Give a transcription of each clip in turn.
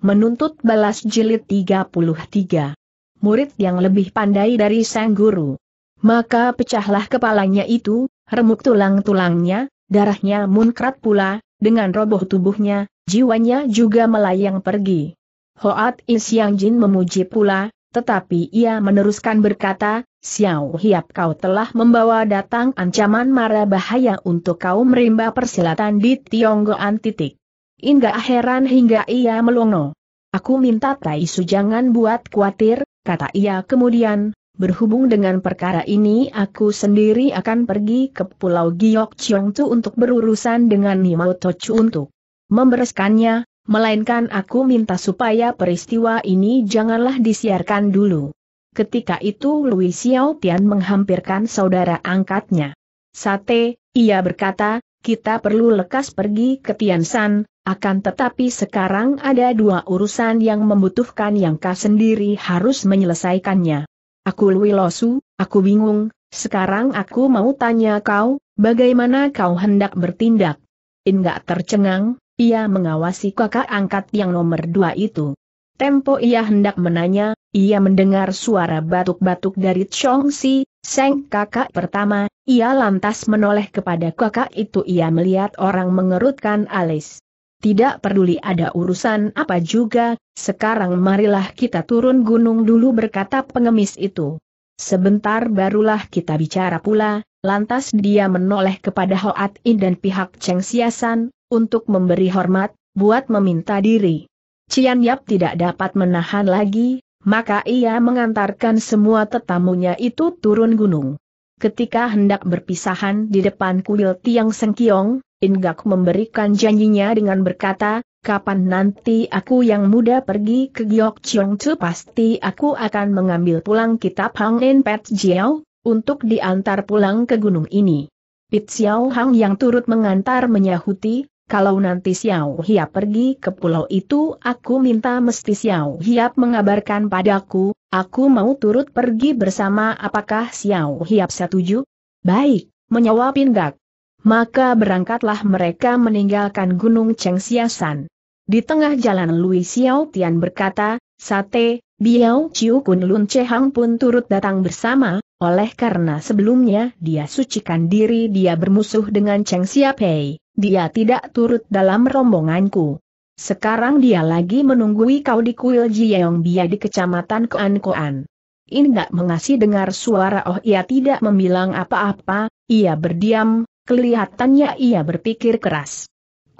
menuntut balas jilid 33. Murid yang lebih pandai dari sang guru. Maka pecahlah kepalanya itu, remuk tulang-tulangnya, darahnya munkrat pula, dengan roboh tubuhnya, jiwanya juga melayang pergi. Hoat In Siang Jin memuji pula, tetapi ia meneruskan berkata, Xiao Hiap kau telah membawa datang ancaman mara bahaya untuk kau merimba persilatan di Tionggoan titik. Inga heran hingga ia melongo. Aku minta Tai Su jangan buat khawatir, kata ia kemudian, berhubung dengan perkara ini aku sendiri akan pergi ke Pulau Giok Chiong Tu untuk berurusan dengan Nimao Tochu untuk membereskannya, melainkan aku minta supaya peristiwa ini janganlah disiarkan dulu. Ketika itu Louis Xiao Tian menghampirkan saudara angkatnya. Sate, ia berkata, kita perlu lekas pergi ke Tiansan, akan tetapi sekarang ada dua urusan yang membutuhkan yang kau sendiri harus menyelesaikannya. Aku Luilosu, aku bingung, sekarang aku mau tanya kau, bagaimana kau hendak bertindak? Enggak tercengang, ia mengawasi kakak angkat yang nomor dua itu. Tempo ia hendak menanya, ia mendengar suara batuk-batuk dari Chong Si, Seng kakak pertama, ia lantas menoleh kepada kakak itu ia melihat orang mengerutkan alis. Tidak peduli ada urusan apa juga, sekarang marilah kita turun gunung dulu berkata pengemis itu. Sebentar barulah kita bicara pula, lantas dia menoleh kepada Hoat In dan pihak Cheng Siasan, untuk memberi hormat, buat meminta diri. Cian Yap tidak dapat menahan lagi, maka ia mengantarkan semua tetamunya itu turun gunung. Ketika hendak berpisahan di depan kuil Tiang Sengkiong, Ingak memberikan janjinya dengan berkata, kapan nanti aku yang muda pergi ke Giok Chiong Tzu pasti aku akan mengambil pulang kitab Hang En Pet Jiao, untuk diantar pulang ke gunung ini. Pit Xiao Hang yang turut mengantar menyahuti, kalau nanti Xiao Hiap pergi ke pulau itu aku minta mesti Xiao Hiap mengabarkan padaku, aku mau turut pergi bersama apakah Xiao Hiap setuju? Baik, menjawab Pindak. Maka berangkatlah mereka meninggalkan Gunung Siasan. Di tengah jalan Lui Xiao Tian berkata, Sate, Biao Chiu Kun Lun Chehang pun turut datang bersama, oleh karena sebelumnya dia sucikan diri dia bermusuh dengan Cheng Xiapei, dia tidak turut dalam rombonganku. Sekarang dia lagi menunggui kau di kuil Jiyeong Bia di kecamatan Koan Koan. Indak mengasih dengar suara oh ia tidak membilang apa-apa, ia berdiam, kelihatannya ia berpikir keras.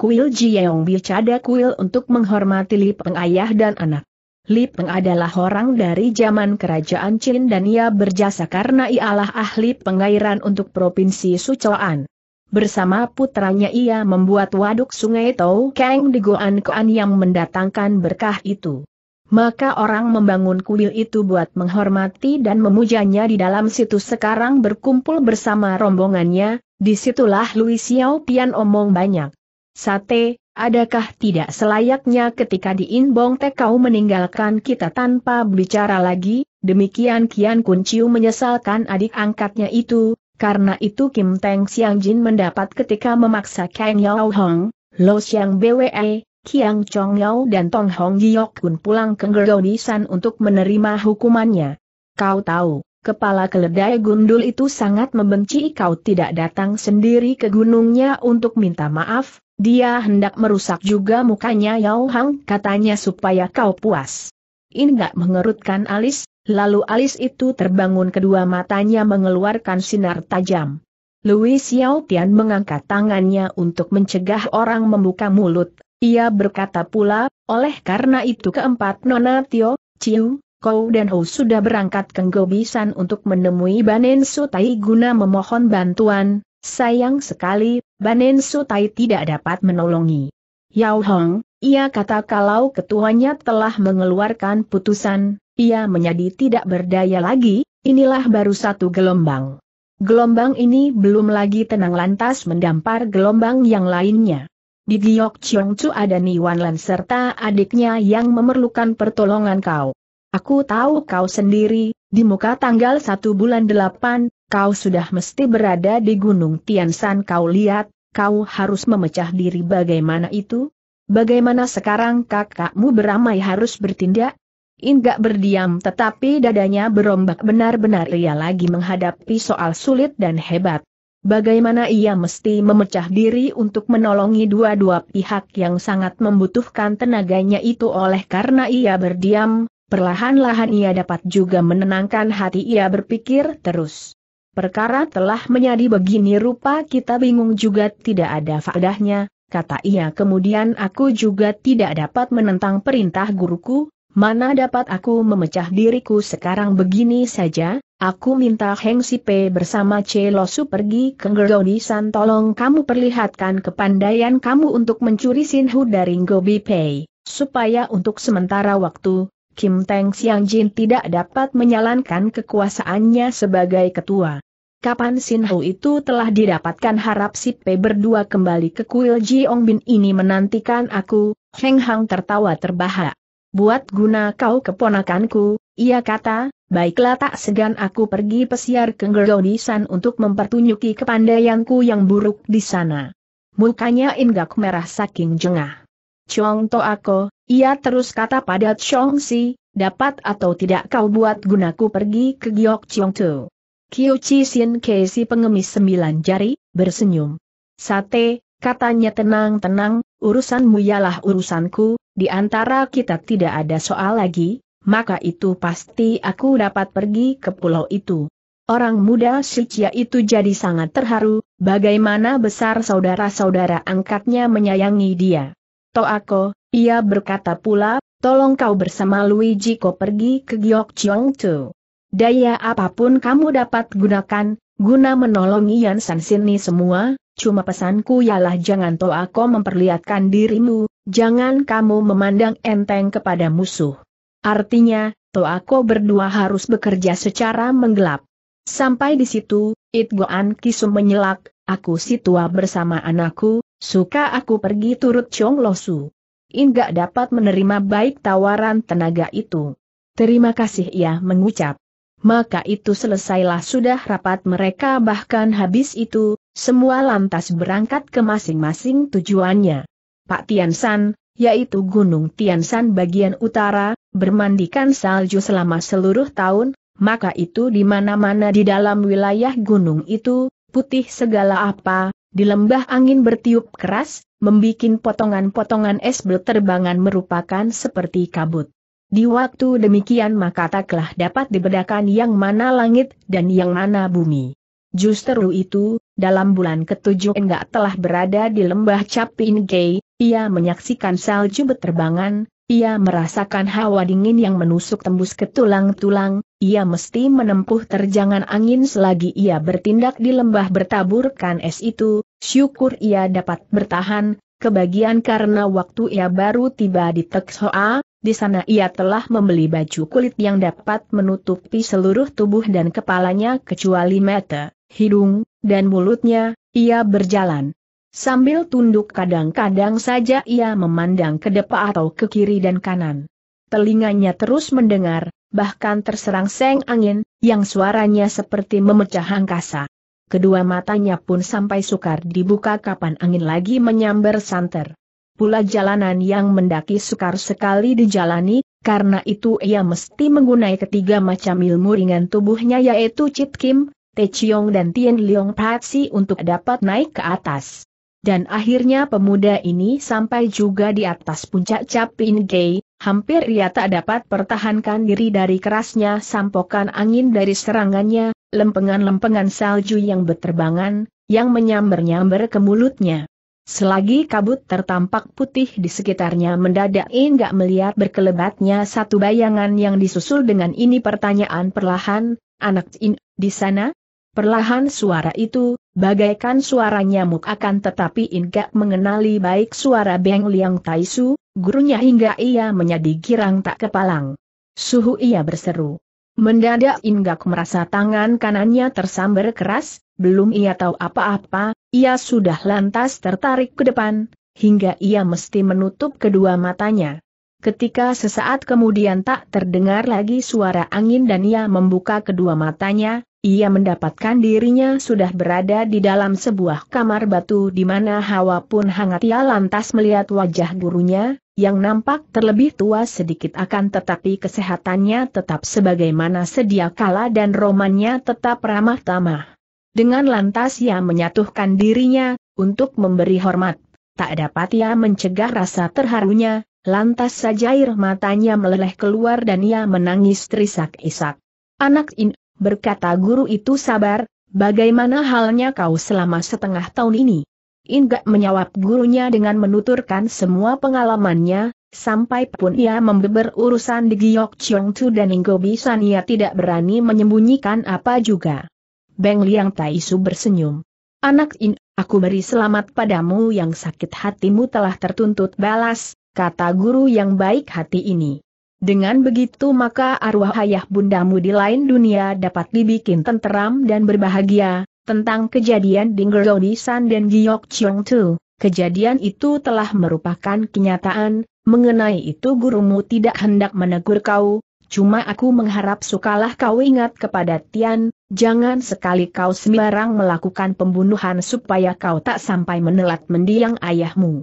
Kuil Jiyeong Bia ada kuil untuk menghormati lipeng ayah dan anak. Lip Peng adalah orang dari zaman kerajaan Qin dan ia berjasa karena ialah ahli pengairan untuk provinsi Sichuan. Bersama putranya ia membuat waduk sungai Tau Kang di Goan Koan yang mendatangkan berkah itu. Maka orang membangun kuil itu buat menghormati dan memujanya di dalam situs sekarang berkumpul bersama rombongannya, disitulah Lui Xiao Pian omong banyak. Sate, adakah tidak selayaknya ketika di Inbong Te kau meninggalkan kita tanpa berbicara lagi? Demikian Kian Kunciu menyesalkan adik angkatnya itu, karena itu Kim Teng Siang Jin mendapat ketika memaksa Kang Yao Hong, Lo Siang BWE, Kiang Chong Yao dan Tong Hong Giok Kun pulang ke Geronisan untuk menerima hukumannya. Kau tahu, Kepala keledai gundul itu sangat membenci kau tidak datang sendiri ke gunungnya untuk minta maaf, dia hendak merusak juga mukanya Yao Hang katanya supaya kau puas. In gak mengerutkan alis, lalu alis itu terbangun kedua matanya mengeluarkan sinar tajam. Louis Yao Tian mengangkat tangannya untuk mencegah orang membuka mulut, ia berkata pula, oleh karena itu keempat Nona Tio, Ciu, Kou dan Hou sudah berangkat ke Gobisan untuk menemui Banen Sutai guna memohon bantuan, sayang sekali, Banen Sutai tidak dapat menolongi. Yao Hong, ia kata kalau ketuanya telah mengeluarkan putusan, ia menjadi tidak berdaya lagi, inilah baru satu gelombang. Gelombang ini belum lagi tenang lantas mendampar gelombang yang lainnya. Di Giok Chiong Chu ada Wan Lan serta adiknya yang memerlukan pertolongan kau. Aku tahu kau sendiri, di muka tanggal 1 bulan 8, kau sudah mesti berada di Gunung Tiansan kau lihat, kau harus memecah diri bagaimana itu? Bagaimana sekarang kakakmu beramai harus bertindak? Inggak berdiam tetapi dadanya berombak benar-benar ia lagi menghadapi soal sulit dan hebat. Bagaimana ia mesti memecah diri untuk menolongi dua-dua pihak yang sangat membutuhkan tenaganya itu oleh karena ia berdiam, Perlahan-lahan ia dapat juga menenangkan hati ia berpikir terus. Perkara telah menjadi begini rupa kita bingung juga tidak ada faedahnya, kata ia kemudian aku juga tidak dapat menentang perintah guruku, mana dapat aku memecah diriku sekarang begini saja, Aku minta Heng Sipe bersama Celosu pergi ke Geronisan tolong kamu perlihatkan kepandaian kamu untuk mencuri Sinhu dari Gobi Pei, supaya untuk sementara waktu, Kim Teng Xiang Jin tidak dapat menyalankan kekuasaannya sebagai ketua. Kapan Sin Ho itu telah didapatkan harap si Pe berdua kembali ke kuil Jiong Bin ini menantikan aku, Heng Hang tertawa terbahak. Buat guna kau keponakanku, ia kata, baiklah tak segan aku pergi pesiar ke Gerodisan untuk mempertunjuki kepandaianku yang buruk di sana. Mukanya inggak merah saking jengah. Chong to aku, ia terus kata pada Si, dapat atau tidak kau buat gunaku pergi ke Giok Chiong Tu. Kiyuchi Shin Kei pengemis sembilan jari, bersenyum. Sate, katanya tenang-tenang, urusanmu ialah urusanku, di antara kita tidak ada soal lagi, maka itu pasti aku dapat pergi ke pulau itu. Orang muda Sicia itu jadi sangat terharu, bagaimana besar saudara-saudara angkatnya menyayangi dia. Toako, ia berkata pula, tolong kau bersama Luigi kau pergi ke Giok Chiong Tu. Daya apapun kamu dapat gunakan, guna menolong Ian San Sini semua, cuma pesanku ialah jangan toh aku memperlihatkan dirimu, jangan kamu memandang enteng kepada musuh. Artinya, toh aku berdua harus bekerja secara menggelap. Sampai di situ, It Goan Kisu menyelak, aku si tua bersama anakku, suka aku pergi turut Chong Losu. Inggak dapat menerima baik tawaran tenaga itu. Terima kasih ia mengucap. Maka itu selesailah sudah rapat mereka bahkan habis itu, semua lantas berangkat ke masing-masing tujuannya. Pak Tiansan, yaitu Gunung Tiansan bagian utara, bermandikan salju selama seluruh tahun, maka itu di mana-mana di dalam wilayah gunung itu, putih segala apa, di lembah angin bertiup keras, membuat potongan-potongan es berterbangan merupakan seperti kabut. Di waktu demikian maka taklah dapat dibedakan yang mana langit dan yang mana bumi. Justru itu, dalam bulan ketujuh enggak telah berada di lembah Chapin Gay, ia menyaksikan salju berterbangan, ia merasakan hawa dingin yang menusuk tembus ke tulang-tulang, ia mesti menempuh terjangan angin selagi ia bertindak di lembah bertaburkan es itu, syukur ia dapat bertahan, kebagian karena waktu ia baru tiba di Teksoa, di sana ia telah membeli baju kulit yang dapat menutupi seluruh tubuh dan kepalanya kecuali mata, hidung, dan mulutnya, ia berjalan. Sambil tunduk kadang-kadang saja ia memandang ke depan atau ke kiri dan kanan telinganya terus mendengar, bahkan terserang seng angin, yang suaranya seperti memecah angkasa. Kedua matanya pun sampai sukar dibuka kapan angin lagi menyambar santer. Pula jalanan yang mendaki sukar sekali dijalani, karena itu ia mesti menggunai ketiga macam ilmu ringan tubuhnya yaitu Chit Kim, Te Chiong dan Tien Leong Patsi untuk dapat naik ke atas. Dan akhirnya pemuda ini sampai juga di atas puncak Capin Gay, Hampir ia tak dapat pertahankan diri dari kerasnya sampokan angin dari serangannya, lempengan-lempengan salju yang berterbangan, yang menyambar nyamber ke mulutnya. Selagi kabut tertampak putih di sekitarnya mendadak enggak melihat berkelebatnya satu bayangan yang disusul dengan ini pertanyaan perlahan, anak in, di sana? Perlahan suara itu, bagaikan suara nyamuk akan tetapi Inga mengenali baik suara Beng Liang Taisu, gurunya hingga ia menjadi girang tak kepalang. Suhu ia berseru. Mendadak Inggak merasa tangan kanannya tersambar keras, belum ia tahu apa-apa, ia sudah lantas tertarik ke depan, hingga ia mesti menutup kedua matanya. Ketika sesaat kemudian tak terdengar lagi suara angin dan ia membuka kedua matanya, ia mendapatkan dirinya sudah berada di dalam sebuah kamar batu di mana hawa pun hangat ia lantas melihat wajah gurunya, yang nampak terlebih tua sedikit akan tetapi kesehatannya tetap sebagaimana sedia kala dan romannya tetap ramah tamah. Dengan lantas ia menyatuhkan dirinya, untuk memberi hormat. Tak dapat ia mencegah rasa terharunya, lantas saja air matanya meleleh keluar dan ia menangis terisak-isak. Anak in berkata guru itu sabar, bagaimana halnya kau selama setengah tahun ini? Inggak menjawab gurunya dengan menuturkan semua pengalamannya, sampai pun ia membeber urusan di Giok Chong Tu dan Inggo Bisan ia tidak berani menyembunyikan apa juga. Beng Liang Taisu bersenyum. Anak in, aku beri selamat padamu yang sakit hatimu telah tertuntut balas, kata guru yang baik hati ini. Dengan begitu maka arwah ayah bundamu di lain dunia dapat dibikin tenteram dan berbahagia, tentang kejadian di Ngeroni San dan Giok Chiong Tu. Kejadian itu telah merupakan kenyataan, mengenai itu gurumu tidak hendak menegur kau, cuma aku mengharap sukalah kau ingat kepada Tian, jangan sekali kau sembarang melakukan pembunuhan supaya kau tak sampai menelat mendiang ayahmu.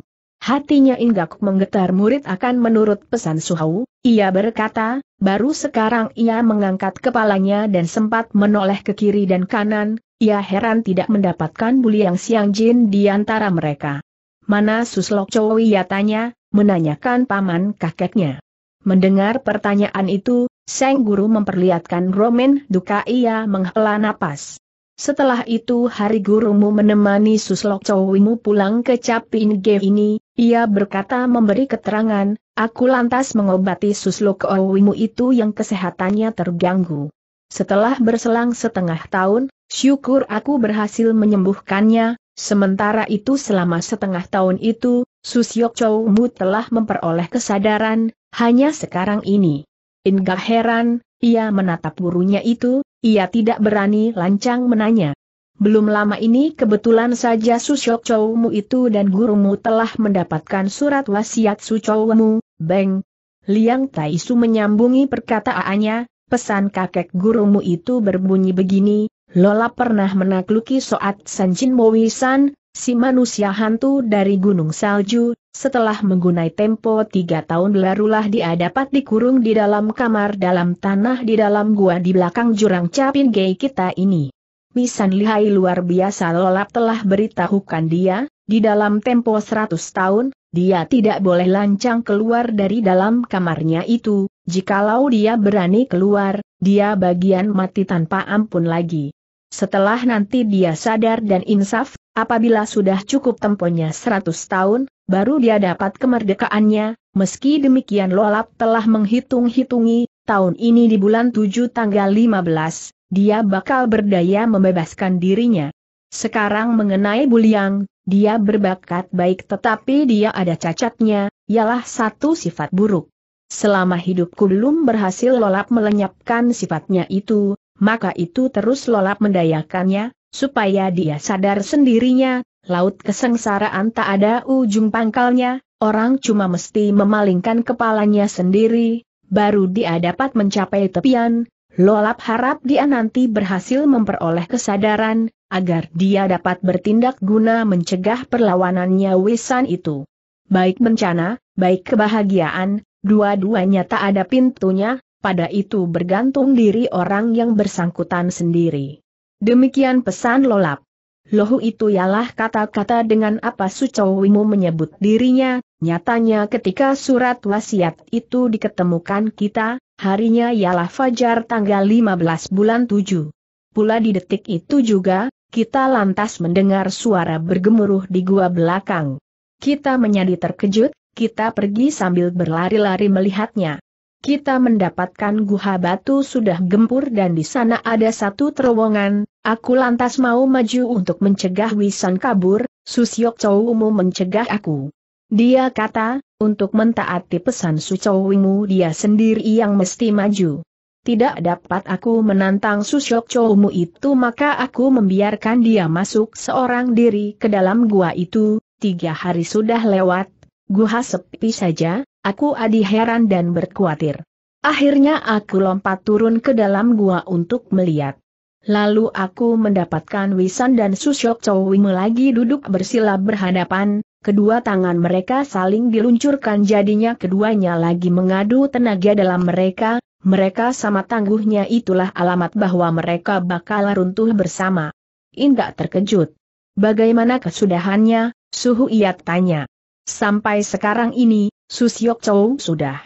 Hatinya Inggak menggetar murid akan menurut pesan Suhau, ia berkata, baru sekarang ia mengangkat kepalanya dan sempat menoleh ke kiri dan kanan, ia heran tidak mendapatkan yang Siang Jin di antara mereka. Mana Suslok Chowi ia tanya, menanyakan paman kakeknya. Mendengar pertanyaan itu, Sang Guru memperlihatkan Roman duka ia menghela napas. Setelah itu hari gurumu menemani Suslok Cowimu pulang ke Capin Ge ini, ia berkata memberi keterangan, aku lantas mengobati Suslok Cowimu itu yang kesehatannya terganggu. Setelah berselang setengah tahun, syukur aku berhasil menyembuhkannya, sementara itu selama setengah tahun itu, Susyok Cowimu telah memperoleh kesadaran, hanya sekarang ini. Enggak heran, ia menatap gurunya itu, ia tidak berani lancang menanya. Belum lama ini kebetulan saja Susyok Chowmu itu dan gurumu telah mendapatkan surat wasiat Sucowmu, Beng. Liang Taisu menyambungi perkataannya, pesan kakek gurumu itu berbunyi begini, Lola pernah menakluki Soat Sanjin Mowisan, si manusia hantu dari Gunung Salju, setelah menggunai tempo tiga tahun barulah dia dapat dikurung di dalam kamar dalam tanah di dalam gua di belakang jurang capin gay kita ini. Misan lihai luar biasa lolap telah beritahukan dia, di dalam tempo seratus tahun, dia tidak boleh lancang keluar dari dalam kamarnya itu, jikalau dia berani keluar, dia bagian mati tanpa ampun lagi. Setelah nanti dia sadar dan insaf, apabila sudah cukup temponya seratus tahun, baru dia dapat kemerdekaannya, meski demikian Lolap telah menghitung-hitungi, tahun ini di bulan 7 tanggal 15, dia bakal berdaya membebaskan dirinya. Sekarang mengenai Buliang, dia berbakat baik tetapi dia ada cacatnya, ialah satu sifat buruk. Selama hidupku belum berhasil Lolap melenyapkan sifatnya itu, maka itu terus Lolap mendayakannya, supaya dia sadar sendirinya, Laut kesengsaraan tak ada ujung pangkalnya, orang cuma mesti memalingkan kepalanya sendiri, baru dia dapat mencapai tepian. Lolap harap dia nanti berhasil memperoleh kesadaran, agar dia dapat bertindak guna mencegah perlawanannya Wisan itu. Baik bencana, baik kebahagiaan, dua-duanya tak ada pintunya, pada itu bergantung diri orang yang bersangkutan sendiri. Demikian pesan Lolap. Lohu itu ialah kata-kata dengan apa Sucowimu menyebut dirinya, nyatanya ketika surat wasiat itu diketemukan kita, harinya ialah Fajar tanggal 15 bulan 7. Pula di detik itu juga, kita lantas mendengar suara bergemuruh di gua belakang. Kita menjadi terkejut, kita pergi sambil berlari-lari melihatnya kita mendapatkan guha batu sudah gempur dan di sana ada satu terowongan, aku lantas mau maju untuk mencegah Wisan kabur, Susyok Chowumu mencegah aku. Dia kata, untuk mentaati pesan Sucowumu dia sendiri yang mesti maju. Tidak dapat aku menantang Susyok Chowumu itu maka aku membiarkan dia masuk seorang diri ke dalam gua itu, tiga hari sudah lewat, guha sepi saja, Aku adi heran dan berkuatir. Akhirnya aku lompat turun ke dalam gua untuk melihat. Lalu aku mendapatkan Wisan dan Susyok Chowimu lagi duduk bersila berhadapan, kedua tangan mereka saling diluncurkan jadinya keduanya lagi mengadu tenaga dalam mereka, mereka sama tangguhnya itulah alamat bahwa mereka bakal runtuh bersama. Indah terkejut. Bagaimana kesudahannya, Suhu Iat tanya. Sampai sekarang ini, Susiok Chow sudah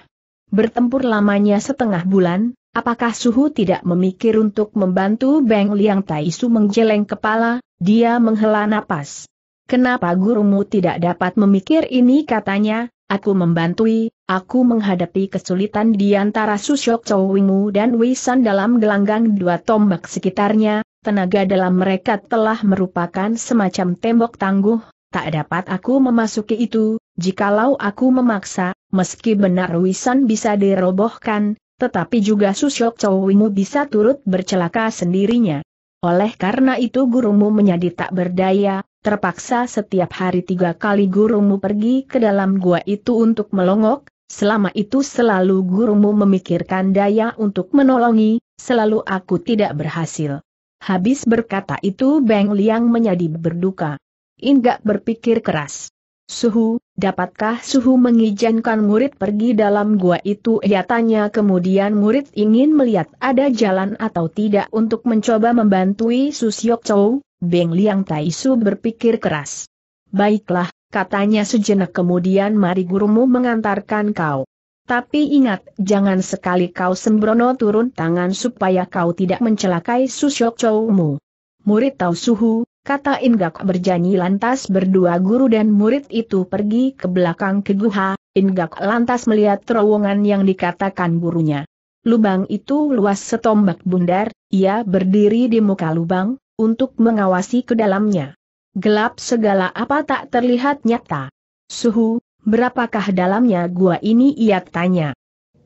bertempur lamanya setengah bulan, apakah Suhu tidak memikir untuk membantu Beng Liang Taisu menggeleng kepala, dia menghela napas. Kenapa gurumu tidak dapat memikir ini katanya, aku membantui, aku menghadapi kesulitan di antara Susyok Wingu dan San dalam gelanggang dua tombak sekitarnya, tenaga dalam mereka telah merupakan semacam tembok tangguh, tak dapat aku memasuki itu, jikalau aku memaksa, meski benar Wisan bisa dirobohkan, tetapi juga Susyok Chowimu bisa turut bercelaka sendirinya. Oleh karena itu gurumu menjadi tak berdaya, terpaksa setiap hari tiga kali gurumu pergi ke dalam gua itu untuk melongok, Selama itu selalu gurumu memikirkan daya untuk menolongi, selalu aku tidak berhasil. Habis berkata itu Beng Liang menjadi berduka. Ingat berpikir keras. Suhu, dapatkah Suhu mengizinkan murid pergi dalam gua itu? Ia tanya kemudian murid ingin melihat ada jalan atau tidak untuk mencoba membantui Susyok Chou, Beng Liang Tai Su berpikir keras. Baiklah, katanya sejenak kemudian mari gurumu mengantarkan kau. Tapi ingat, jangan sekali kau sembrono turun tangan supaya kau tidak mencelakai Susyok Chou mu Murid tahu Suhu, kata Inggak berjanji lantas berdua guru dan murid itu pergi ke belakang ke guha, Inggak lantas melihat terowongan yang dikatakan gurunya. Lubang itu luas setombak bundar, ia berdiri di muka lubang, untuk mengawasi ke dalamnya. Gelap segala apa tak terlihat nyata. Suhu, berapakah dalamnya gua ini ia tanya.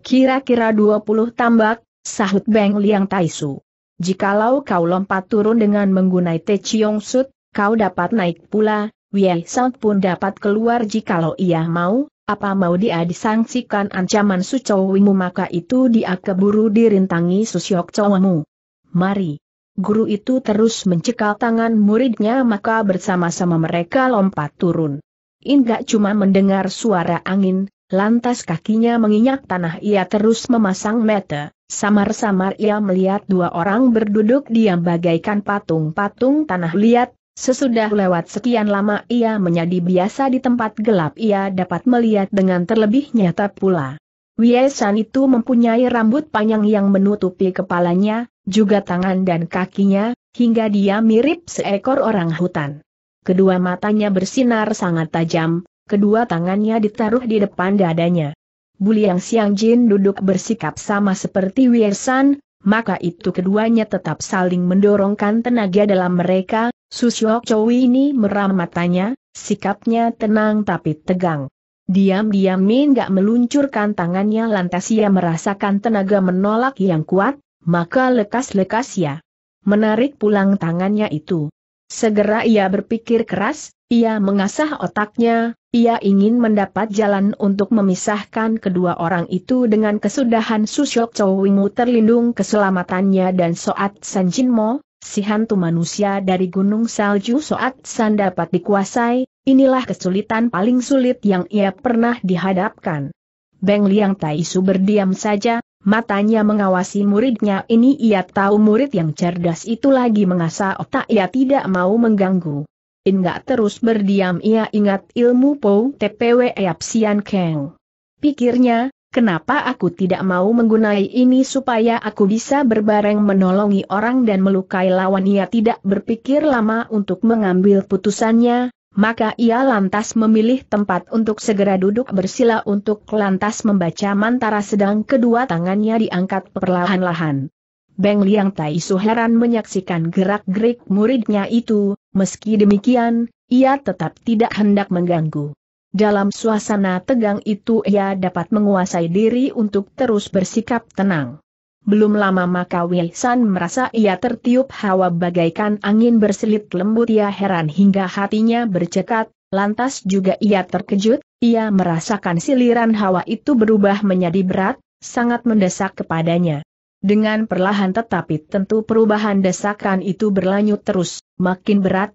Kira-kira 20 tambak, sahut Beng Liang Taisu. Jikalau kau lompat turun dengan menggunai Te Chiong Sut, kau dapat naik pula, Wei Sang pun dapat keluar jikalau ia mau, apa mau dia disangsikan ancaman Wingmu maka itu dia keburu dirintangi susyok cowamu. Mari. Guru itu terus mencekal tangan muridnya maka bersama-sama mereka lompat turun. Inggak cuma mendengar suara angin, Lantas kakinya menginjak tanah ia terus memasang mata, samar-samar ia melihat dua orang berduduk diam bagaikan patung-patung tanah liat, Sesudah lewat sekian lama ia menjadi biasa di tempat gelap ia dapat melihat dengan terlebih nyata pula. Wiesan itu mempunyai rambut panjang yang menutupi kepalanya, juga tangan dan kakinya, hingga dia mirip seekor orang hutan. Kedua matanya bersinar sangat tajam, kedua tangannya ditaruh di depan dadanya. Buliang Siang Jin duduk bersikap sama seperti Wiersan, maka itu keduanya tetap saling mendorongkan tenaga dalam mereka, Susyok Chowi ini meram matanya, sikapnya tenang tapi tegang. Diam-diam Min gak meluncurkan tangannya lantas ia merasakan tenaga menolak yang kuat, maka lekas-lekas ya. Menarik pulang tangannya itu. Segera ia berpikir keras, ia mengasah otaknya, ia ingin mendapat jalan untuk memisahkan kedua orang itu dengan kesudahan Susyok Chowingu terlindung keselamatannya dan Soat Sanjinmo, si hantu manusia dari Gunung Salju Soat San dapat dikuasai, inilah kesulitan paling sulit yang ia pernah dihadapkan. Beng Liang Taisu berdiam saja, matanya mengawasi muridnya ini ia tahu murid yang cerdas itu lagi mengasah otak ia tidak mau mengganggu. Enggak terus berdiam ia ingat ilmu Po TPW Sian keng Pikirnya, kenapa aku tidak mau menggunai ini supaya aku bisa berbareng menolongi orang dan melukai lawan ia tidak berpikir lama untuk mengambil putusannya, maka ia lantas memilih tempat untuk segera duduk bersila untuk lantas membaca mantara sedang kedua tangannya diangkat perlahan-lahan. Beng Liang Tai suheran menyaksikan gerak-gerik muridnya itu, Meski demikian, ia tetap tidak hendak mengganggu. Dalam suasana tegang itu ia dapat menguasai diri untuk terus bersikap tenang. Belum lama maka Wilson merasa ia tertiup hawa bagaikan angin berselit lembut ia heran hingga hatinya bercekat, lantas juga ia terkejut, ia merasakan siliran hawa itu berubah menjadi berat, sangat mendesak kepadanya. Dengan perlahan tetapi tentu perubahan desakan itu berlanjut terus makin berat,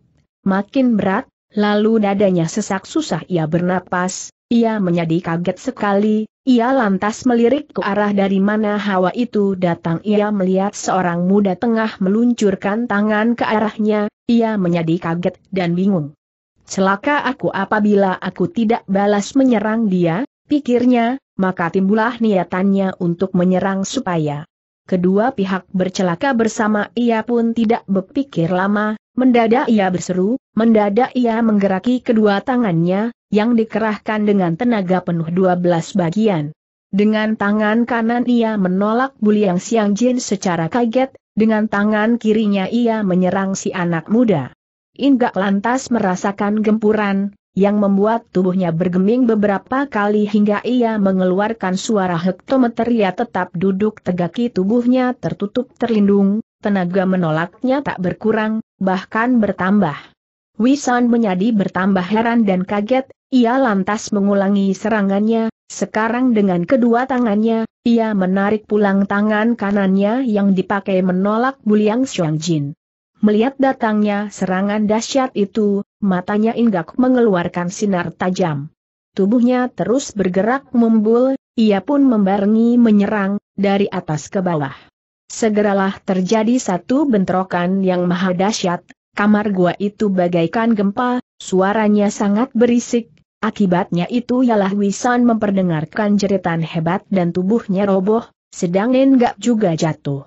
makin berat, lalu dadanya sesak susah ia bernapas, ia menjadi kaget sekali, ia lantas melirik ke arah dari mana hawa itu datang ia melihat seorang muda tengah meluncurkan tangan ke arahnya, ia menjadi kaget dan bingung. Celaka aku apabila aku tidak balas menyerang dia, pikirnya, maka timbullah niatannya untuk menyerang supaya Kedua pihak bercelaka bersama ia pun tidak berpikir lama, Mendadak ia berseru, mendadak ia menggeraki kedua tangannya, yang dikerahkan dengan tenaga penuh 12 bagian. Dengan tangan kanan ia menolak Buliang Siang Jin secara kaget, dengan tangan kirinya ia menyerang si anak muda. Inggak lantas merasakan gempuran, yang membuat tubuhnya bergeming beberapa kali hingga ia mengeluarkan suara hektometer ia tetap duduk tegaki tubuhnya tertutup terlindung, tenaga menolaknya tak berkurang, bahkan bertambah. Wisan menjadi bertambah heran dan kaget, ia lantas mengulangi serangannya, sekarang dengan kedua tangannya, ia menarik pulang tangan kanannya yang dipakai menolak Buliang Jin. Melihat datangnya serangan dahsyat itu, matanya Inggak mengeluarkan sinar tajam. Tubuhnya terus bergerak membul, ia pun membarengi menyerang, dari atas ke bawah. Segeralah terjadi satu bentrokan yang maha dahsyat, kamar gua itu bagaikan gempa, suaranya sangat berisik, akibatnya itu ialah Wisan memperdengarkan jeritan hebat dan tubuhnya roboh, sedang Nenggak juga jatuh.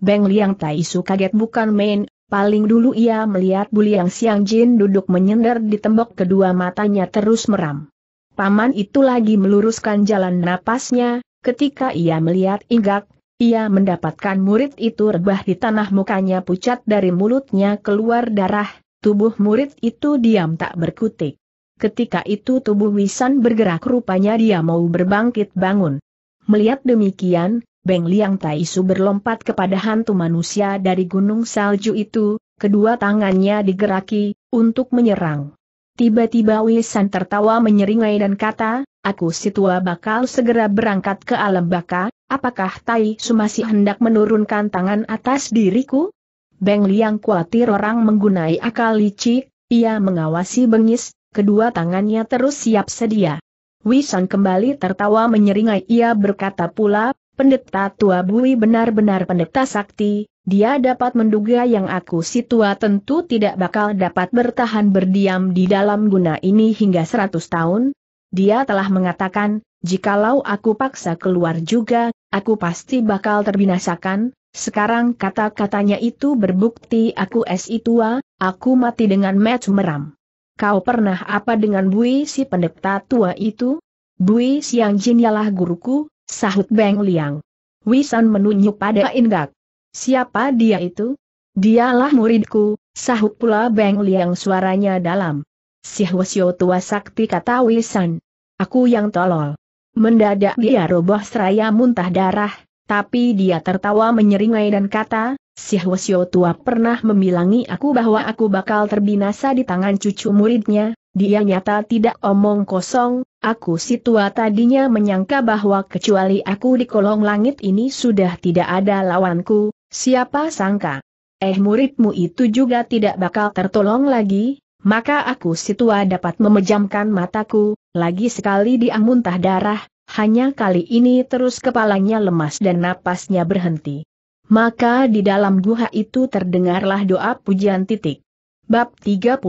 Beng Liang Taisu kaget bukan main, paling dulu ia melihat Bu Liang Siang Jin duduk menyender di tembok kedua matanya terus meram. Paman itu lagi meluruskan jalan napasnya, ketika ia melihat Inggak, ia mendapatkan murid itu rebah di tanah mukanya pucat dari mulutnya keluar darah, tubuh murid itu diam tak berkutik. Ketika itu tubuh Wisan bergerak rupanya dia mau berbangkit bangun. Melihat demikian, Beng Liang Taisu berlompat kepada hantu manusia dari gunung salju itu, kedua tangannya digeraki, untuk menyerang. Tiba-tiba Wisan tertawa menyeringai dan kata, aku si tua bakal segera berangkat ke alam baka, Apakah Tai Su masih hendak menurunkan tangan atas diriku? Beng Liang khawatir orang menggunai akal licik, ia mengawasi bengis, kedua tangannya terus siap sedia. Wisan kembali tertawa menyeringai ia berkata pula, pendeta tua bui benar-benar pendeta sakti, dia dapat menduga yang aku si tua tentu tidak bakal dapat bertahan berdiam di dalam guna ini hingga seratus tahun. Dia telah mengatakan, Jikalau aku paksa keluar juga, aku pasti bakal terbinasakan, sekarang kata-katanya itu berbukti aku si tua, aku mati dengan match meram. Kau pernah apa dengan Bui si pendeta tua itu? Bui Siang Jin ialah guruku, sahut Beng Liang. Wisan menunjuk pada Ingat. Siapa dia itu? Dialah muridku, sahut pula Beng Liang suaranya dalam. Si Hwasyo tua sakti kata Wisan. Aku yang tolol. Mendadak dia roboh seraya muntah darah, tapi dia tertawa menyeringai dan kata, Si Hwasyo tua pernah memilangi aku bahwa aku bakal terbinasa di tangan cucu muridnya, dia nyata tidak omong kosong, aku si tua tadinya menyangka bahwa kecuali aku di kolong langit ini sudah tidak ada lawanku, siapa sangka. Eh muridmu itu juga tidak bakal tertolong lagi, maka aku si tua dapat memejamkan mataku, lagi sekali dia muntah darah, hanya kali ini terus kepalanya lemas dan napasnya berhenti. Maka di dalam guha itu terdengarlah doa pujian titik. Bab 30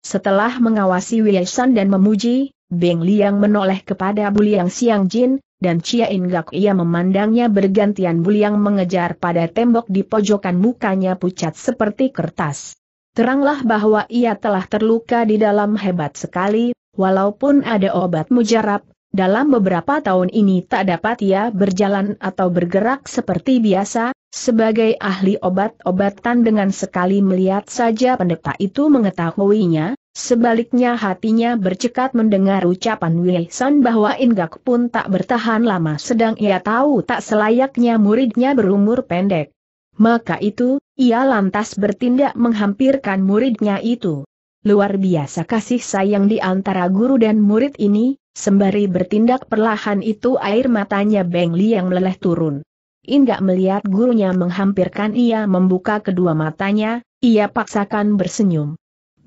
Setelah mengawasi Wiesan dan memuji, Beng Liang menoleh kepada Buliang Siang Jin, dan Chia In Gak ia memandangnya bergantian Buliang mengejar pada tembok di pojokan mukanya pucat seperti kertas. Teranglah bahwa ia telah terluka di dalam hebat sekali, walaupun ada obat mujarab, dalam beberapa tahun ini tak dapat ia berjalan atau bergerak seperti biasa, sebagai ahli obat-obatan dengan sekali melihat saja pendeta itu mengetahuinya, sebaliknya hatinya bercekat mendengar ucapan Wilson bahwa Inggak pun tak bertahan lama sedang ia tahu tak selayaknya muridnya berumur pendek. Maka itu, ia lantas bertindak menghampirkan muridnya itu. Luar biasa kasih sayang di antara guru dan murid ini, sembari bertindak perlahan itu air matanya Beng Li yang meleleh turun. Indah melihat gurunya menghampirkan ia membuka kedua matanya, ia paksakan bersenyum.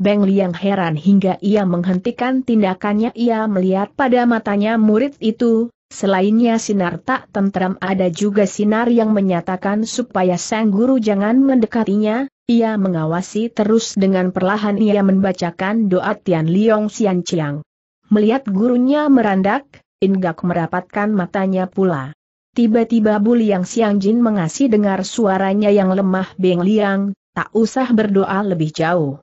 Beng yang heran hingga ia menghentikan tindakannya ia melihat pada matanya murid itu, Selainnya sinar tak tentram ada juga sinar yang menyatakan supaya sang guru jangan mendekatinya, ia mengawasi terus dengan perlahan ia membacakan doa Tian Liong Xian Chiang. Melihat gurunya merandak, Ingak merapatkan matanya pula. Tiba-tiba Buli yang Siang Jin mengasih dengar suaranya yang lemah Beng Liang, tak usah berdoa lebih jauh.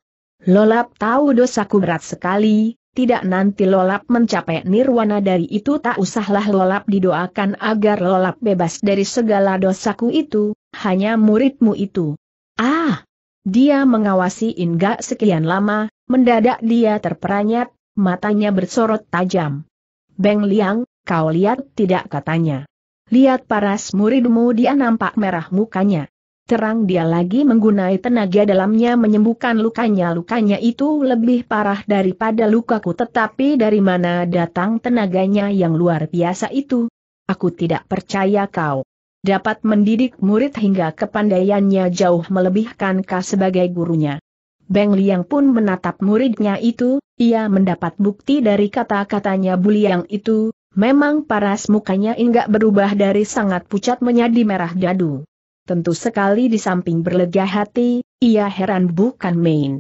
Lolap tahu dosaku berat sekali, tidak nanti lolap mencapai nirwana dari itu tak usahlah lolap didoakan agar lolap bebas dari segala dosaku itu, hanya muridmu itu. Ah! Dia mengawasi Inga sekian lama, mendadak dia terperanyat, matanya bersorot tajam. Beng Liang, kau lihat tidak katanya. Lihat paras muridmu dia nampak merah mukanya terang dia lagi menggunai tenaga dalamnya menyembuhkan lukanya. Lukanya itu lebih parah daripada lukaku tetapi dari mana datang tenaganya yang luar biasa itu? Aku tidak percaya kau dapat mendidik murid hingga kepandaiannya jauh melebihkan kau sebagai gurunya. Beng Liang pun menatap muridnya itu, ia mendapat bukti dari kata-katanya Buliang itu, memang paras mukanya enggak berubah dari sangat pucat menjadi merah dadu tentu sekali di samping berlega hati, ia heran bukan main.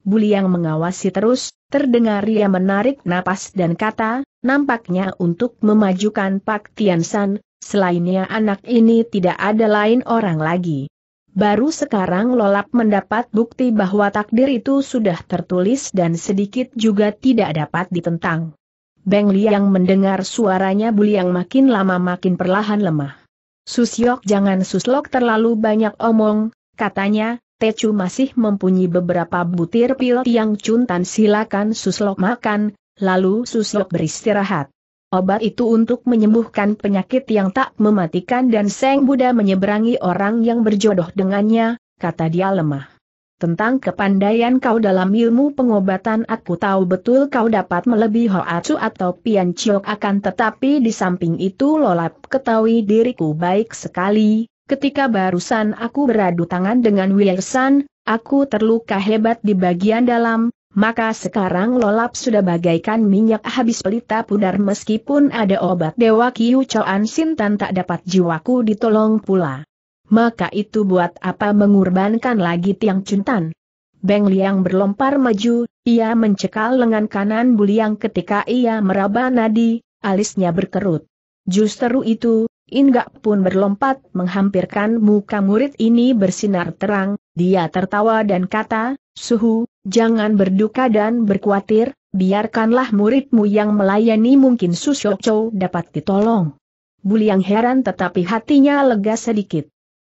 Buli yang mengawasi terus, terdengar ia menarik napas dan kata, nampaknya untuk memajukan Pak San. selainnya anak ini tidak ada lain orang lagi. Baru sekarang Lolap mendapat bukti bahwa takdir itu sudah tertulis dan sedikit juga tidak dapat ditentang. Beng Liang mendengar suaranya Buli yang makin lama makin perlahan lemah. Susyok jangan Suslok terlalu banyak omong, katanya, Tecu masih mempunyai beberapa butir pil yang cuntan silakan Suslok makan, lalu Suslok beristirahat. Obat itu untuk menyembuhkan penyakit yang tak mematikan dan Seng Buddha menyeberangi orang yang berjodoh dengannya, kata dia lemah. Tentang kepandaian kau dalam ilmu pengobatan aku tahu betul kau dapat melebihi Hoacu atau Pian Chiok akan tetapi di samping itu lolap ketahui diriku baik sekali. Ketika barusan aku beradu tangan dengan Wilson, aku terluka hebat di bagian dalam, maka sekarang lolap sudah bagaikan minyak habis pelita pudar meskipun ada obat Dewa Kiu Choan Sintan tak dapat jiwaku ditolong pula maka itu buat apa mengorbankan lagi tiang cuntan. Beng Liang berlompar maju, ia mencekal lengan kanan Buliang ketika ia meraba nadi, alisnya berkerut. Justru itu, Inggak pun berlompat menghampirkan muka murid ini bersinar terang, dia tertawa dan kata, Suhu, jangan berduka dan berkhawatir, biarkanlah muridmu yang melayani mungkin Susyokcow dapat ditolong. Buliang heran tetapi hatinya lega sedikit.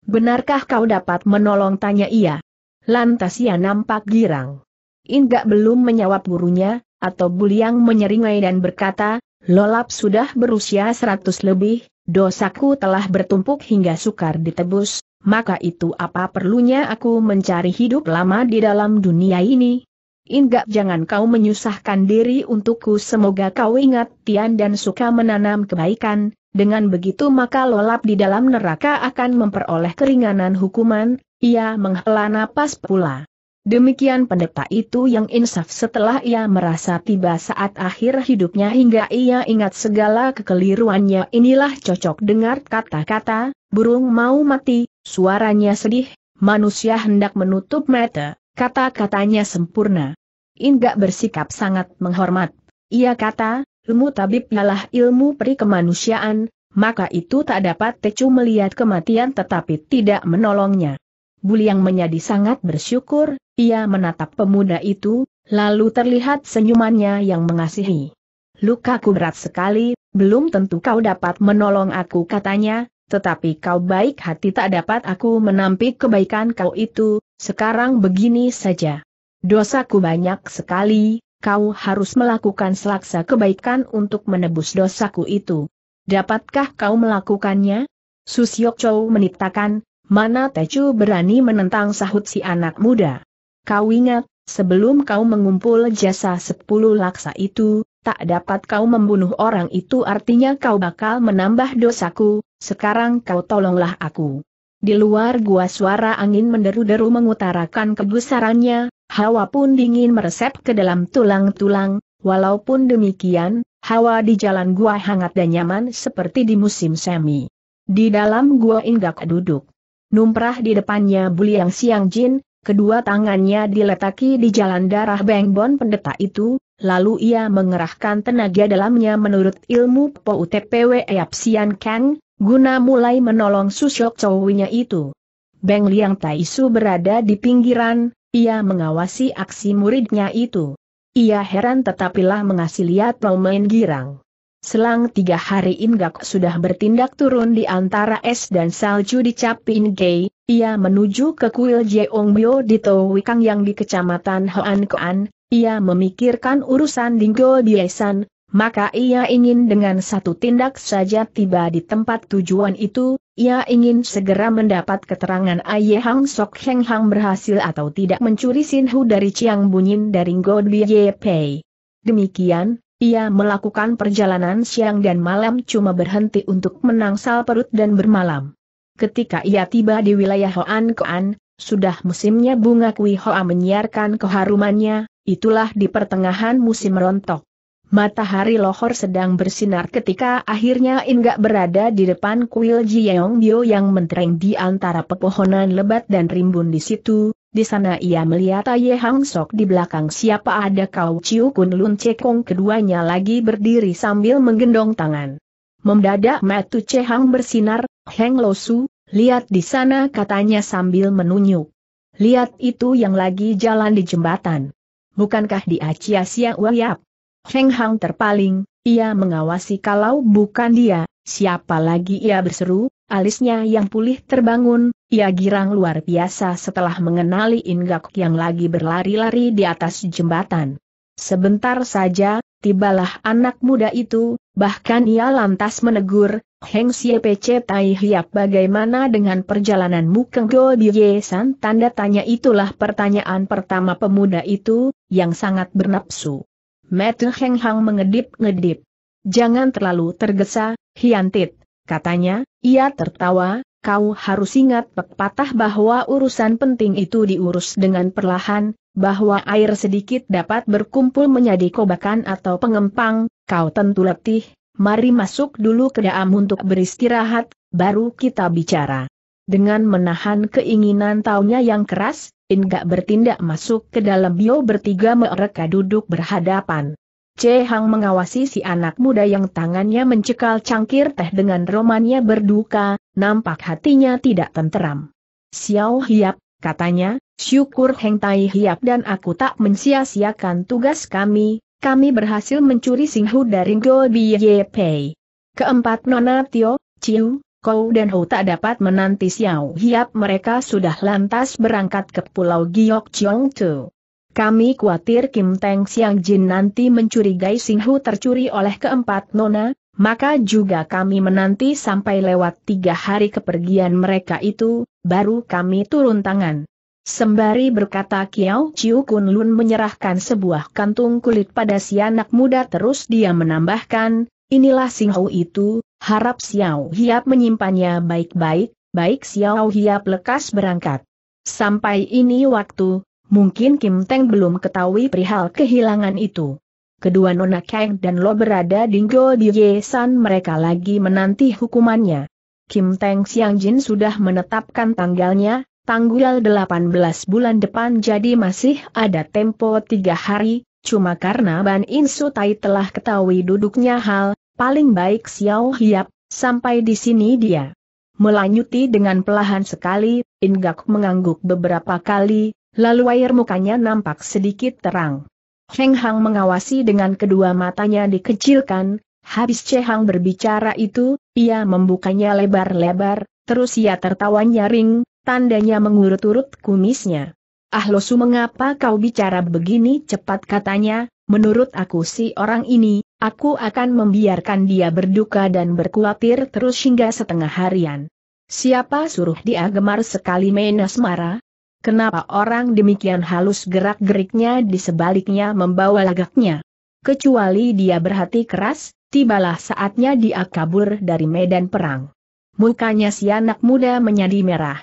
Benarkah kau dapat menolong tanya ia? Lantas ia nampak girang. Inggak belum menjawab gurunya, atau Buliang menyeringai dan berkata, Lolap sudah berusia seratus lebih, dosaku telah bertumpuk hingga sukar ditebus, maka itu apa perlunya aku mencari hidup lama di dalam dunia ini, Ingat jangan kau menyusahkan diri untukku semoga kau ingat Tian dan suka menanam kebaikan, dengan begitu maka lolap di dalam neraka akan memperoleh keringanan hukuman, ia menghela napas pula. Demikian pendeta itu yang insaf setelah ia merasa tiba saat akhir hidupnya hingga ia ingat segala kekeliruannya inilah cocok dengar kata-kata, burung mau mati, suaranya sedih, manusia hendak menutup mata. Kata-katanya sempurna. Inggak bersikap sangat menghormat. Ia kata, ilmu tabib ialah ilmu peri kemanusiaan, maka itu tak dapat Tecu melihat kematian tetapi tidak menolongnya. Buliang menjadi sangat bersyukur, ia menatap pemuda itu, lalu terlihat senyumannya yang mengasihi. Lukaku berat sekali, belum tentu kau dapat menolong aku katanya, tetapi kau baik hati tak dapat aku menampik kebaikan kau itu, sekarang begini saja. Dosaku banyak sekali, kau harus melakukan selaksa kebaikan untuk menebus dosaku itu. Dapatkah kau melakukannya? Susyok Chow meniptakan, mana Tecu berani menentang sahut si anak muda. Kau ingat, sebelum kau mengumpul jasa sepuluh laksa itu, tak dapat kau membunuh orang itu artinya kau bakal menambah dosaku, sekarang kau tolonglah aku. Di luar gua suara angin menderu-deru mengutarakan kebesarannya. hawa pun dingin meresap ke dalam tulang-tulang, walaupun demikian, hawa di jalan gua hangat dan nyaman seperti di musim semi. Di dalam gua inggak duduk. Numprah di depannya Buliang Siang Jin, kedua tangannya diletaki di jalan darah Bengbon pendeta itu, lalu ia mengerahkan tenaga dalamnya menurut ilmu Po UTPW Eapsian Kang, guna mulai menolong susyok cowoknya itu. Beng Liang Taisu berada di pinggiran, ia mengawasi aksi muridnya itu. Ia heran tetapi tetapilah mengasih lihat pemain girang. Selang tiga hari Ingak sudah bertindak turun di antara es dan salju di Capin Gay, ia menuju ke kuil Bio di Towikang yang di kecamatan Hoan Koan, ia memikirkan urusan Dinggo Biesan, maka ia ingin dengan satu tindak saja tiba di tempat tujuan itu, ia ingin segera mendapat keterangan Aye Hang Sok Heng Hang berhasil atau tidak mencuri Sinhu dari Chiang Bunyin dari God Ye Pei. Demikian, ia melakukan perjalanan siang dan malam cuma berhenti untuk menangsal perut dan bermalam. Ketika ia tiba di wilayah Hoan Koan, sudah musimnya bunga Kui Hoa menyiarkan keharumannya, itulah di pertengahan musim rontok. Matahari lohor sedang bersinar ketika akhirnya Inga berada di depan kuil Jiyeong Bio yang mentereng di antara pepohonan lebat dan rimbun di situ. Di sana ia melihat Aye Hang Sok di belakang siapa ada kau Ciu Kun Lun Cekong keduanya lagi berdiri sambil menggendong tangan. Mendadak matu Cehang bersinar, Heng Su, lihat di sana katanya sambil menunjuk. Lihat itu yang lagi jalan di jembatan. Bukankah di Acia Siang Wayap? Heng Hang terpaling, ia mengawasi kalau bukan dia, siapa lagi ia berseru, alisnya yang pulih terbangun, ia girang luar biasa setelah mengenali Inggak yang lagi berlari-lari di atas jembatan. Sebentar saja, tibalah anak muda itu, bahkan ia lantas menegur, Heng Siepece Tai Hiap bagaimana dengan perjalananmu ke Go San? Tanda tanya itulah pertanyaan pertama pemuda itu, yang sangat bernapsu. Metu Heng Hang mengedip-ngedip. Jangan terlalu tergesa, Hiantit, katanya, ia tertawa, kau harus ingat pepatah bahwa urusan penting itu diurus dengan perlahan, bahwa air sedikit dapat berkumpul menjadi kobakan atau pengempang, kau tentu letih, mari masuk dulu ke dalam untuk beristirahat, baru kita bicara. Dengan menahan keinginan taunya yang keras, Ingak bertindak masuk ke dalam bio bertiga mereka duduk berhadapan. Che Hang mengawasi si anak muda yang tangannya mencekal cangkir teh dengan romannya berduka, nampak hatinya tidak tenteram. Xiao Hiap, katanya, syukur Heng Tai Hiap dan aku tak mensia-siakan tugas kami, kami berhasil mencuri Singhu dari Go Biye Pei. Keempat Nona Tio, Ciu, Kau dan Ho tak dapat menanti Xiao Hiap mereka sudah lantas berangkat ke Pulau Giok Chong Tu. Kami khawatir Kim Teng Siang Jin nanti mencurigai Singhu tercuri oleh keempat nona, maka juga kami menanti sampai lewat tiga hari kepergian mereka itu, baru kami turun tangan. Sembari berkata Kiao Chiu Kun Lun menyerahkan sebuah kantung kulit pada si anak muda terus dia menambahkan, inilah Sing Hu itu, Harap Xiao Hiap menyimpannya baik-baik, baik Xiao Hiap lekas berangkat. Sampai ini waktu, mungkin Kim Teng belum ketahui perihal kehilangan itu. Kedua Nona Kang dan Lo berada di Go San mereka lagi menanti hukumannya. Kim Teng Siang Jin sudah menetapkan tanggalnya, tanggal 18 bulan depan jadi masih ada tempo tiga hari, cuma karena Ban In Su Tai telah ketahui duduknya hal, Paling baik Xiao Hiap, sampai di sini dia. Melanjuti dengan pelahan sekali, Ingak mengangguk beberapa kali, lalu air mukanya nampak sedikit terang. Heng Hang mengawasi dengan kedua matanya dikecilkan, habis Che Hang berbicara itu, ia membukanya lebar-lebar, terus ia tertawa nyaring, tandanya mengurut-urut kumisnya. Ah Losu mengapa kau bicara begini cepat katanya, Menurut aku si orang ini, aku akan membiarkan dia berduka dan berkuatir terus hingga setengah harian. Siapa suruh dia gemar sekali main asmara? Kenapa orang demikian halus gerak-geriknya di sebaliknya membawa lagaknya? Kecuali dia berhati keras, tibalah saatnya dia kabur dari medan perang. Mukanya si anak muda menjadi merah.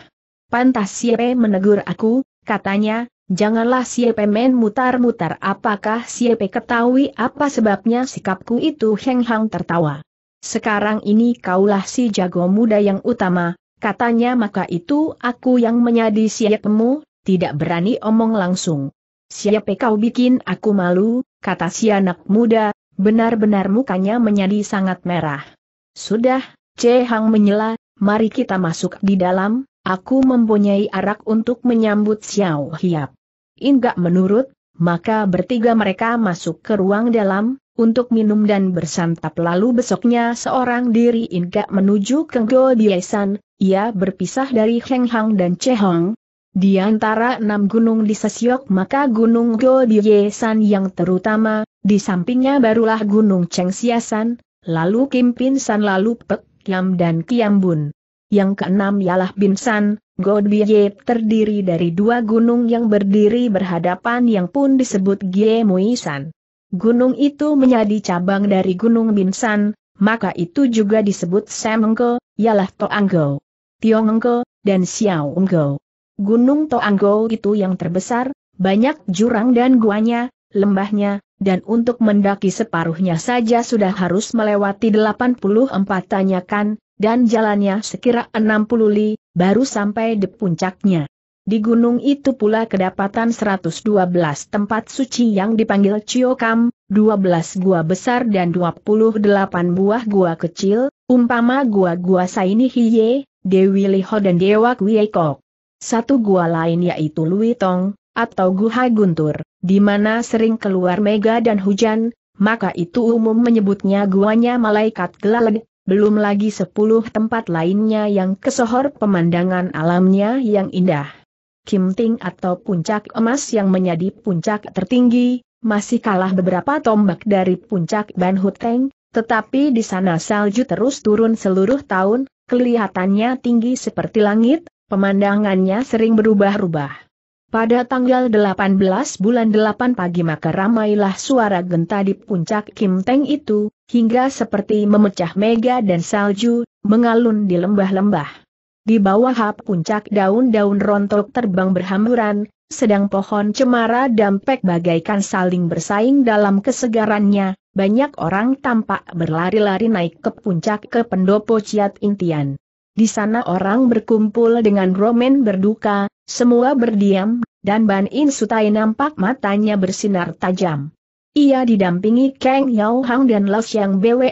Pantas siapa menegur aku, katanya, Janganlah siapa men mutar-mutar apakah siapa ketahui apa sebabnya sikapku itu Heng Hang tertawa. Sekarang ini kaulah si jago muda yang utama, katanya maka itu aku yang menyadi Siepemu, tidak berani omong langsung. Siapa kau bikin aku malu, kata si anak muda, benar-benar mukanya menjadi sangat merah. Sudah, Che Hang menyela, mari kita masuk di dalam, aku mempunyai arak untuk menyambut Xiao Hiap. Inggak menurut, maka bertiga mereka masuk ke ruang dalam, untuk minum dan bersantap lalu besoknya seorang diri Inggak menuju ke Go Biesan, ia berpisah dari Heng Hang dan Chehong. Di antara enam gunung di Sesiok maka gunung Go Biesan yang terutama, di sampingnya barulah gunung Cheng Siasan, lalu Kim Pin San lalu Pek Kiam dan Kiam Bun. Yang keenam ialah Bin San, Godbiye terdiri dari dua gunung yang berdiri berhadapan yang pun disebut Gie Muisan. Gunung itu menjadi cabang dari Gunung Binsan, maka itu juga disebut Semengko, ialah Toanggo, Tionggo, dan Xiaonggo. Gunung Toanggo itu yang terbesar, banyak jurang dan guanya, lembahnya, dan untuk mendaki separuhnya saja sudah harus melewati 84 tanyakan, dan jalannya sekira 60 li, baru sampai di puncaknya. Di gunung itu pula kedapatan 112 tempat suci yang dipanggil Ciokam, 12 gua besar dan 28 buah gua kecil, umpama gua-gua Saini Hiye, Dewi Liho dan Dewa Kwiekok. Satu gua lain yaitu Luitong, atau Guha Guntur, di mana sering keluar mega dan hujan, maka itu umum menyebutnya guanya malaikat gelag, belum lagi sepuluh tempat lainnya yang kesohor pemandangan alamnya yang indah. Kim Ting atau puncak emas yang menjadi puncak tertinggi, masih kalah beberapa tombak dari puncak Ban Huteng, tetapi di sana salju terus turun seluruh tahun, kelihatannya tinggi seperti langit, pemandangannya sering berubah-ubah. Pada tanggal 18 bulan 8 pagi maka ramailah suara genta di puncak Kim Teng itu, hingga seperti memecah mega dan salju, mengalun di lembah-lembah. Di bawah hap puncak daun-daun rontok terbang berhamburan, sedang pohon cemara dampek bagaikan saling bersaing dalam kesegarannya, banyak orang tampak berlari-lari naik ke puncak ke pendopo Ciat Intian. Di sana orang berkumpul dengan Roman berduka, semua berdiam, dan Ban In Sutai nampak matanya bersinar tajam. Ia didampingi Kang Yao Hang dan Lao Xiang Bwe,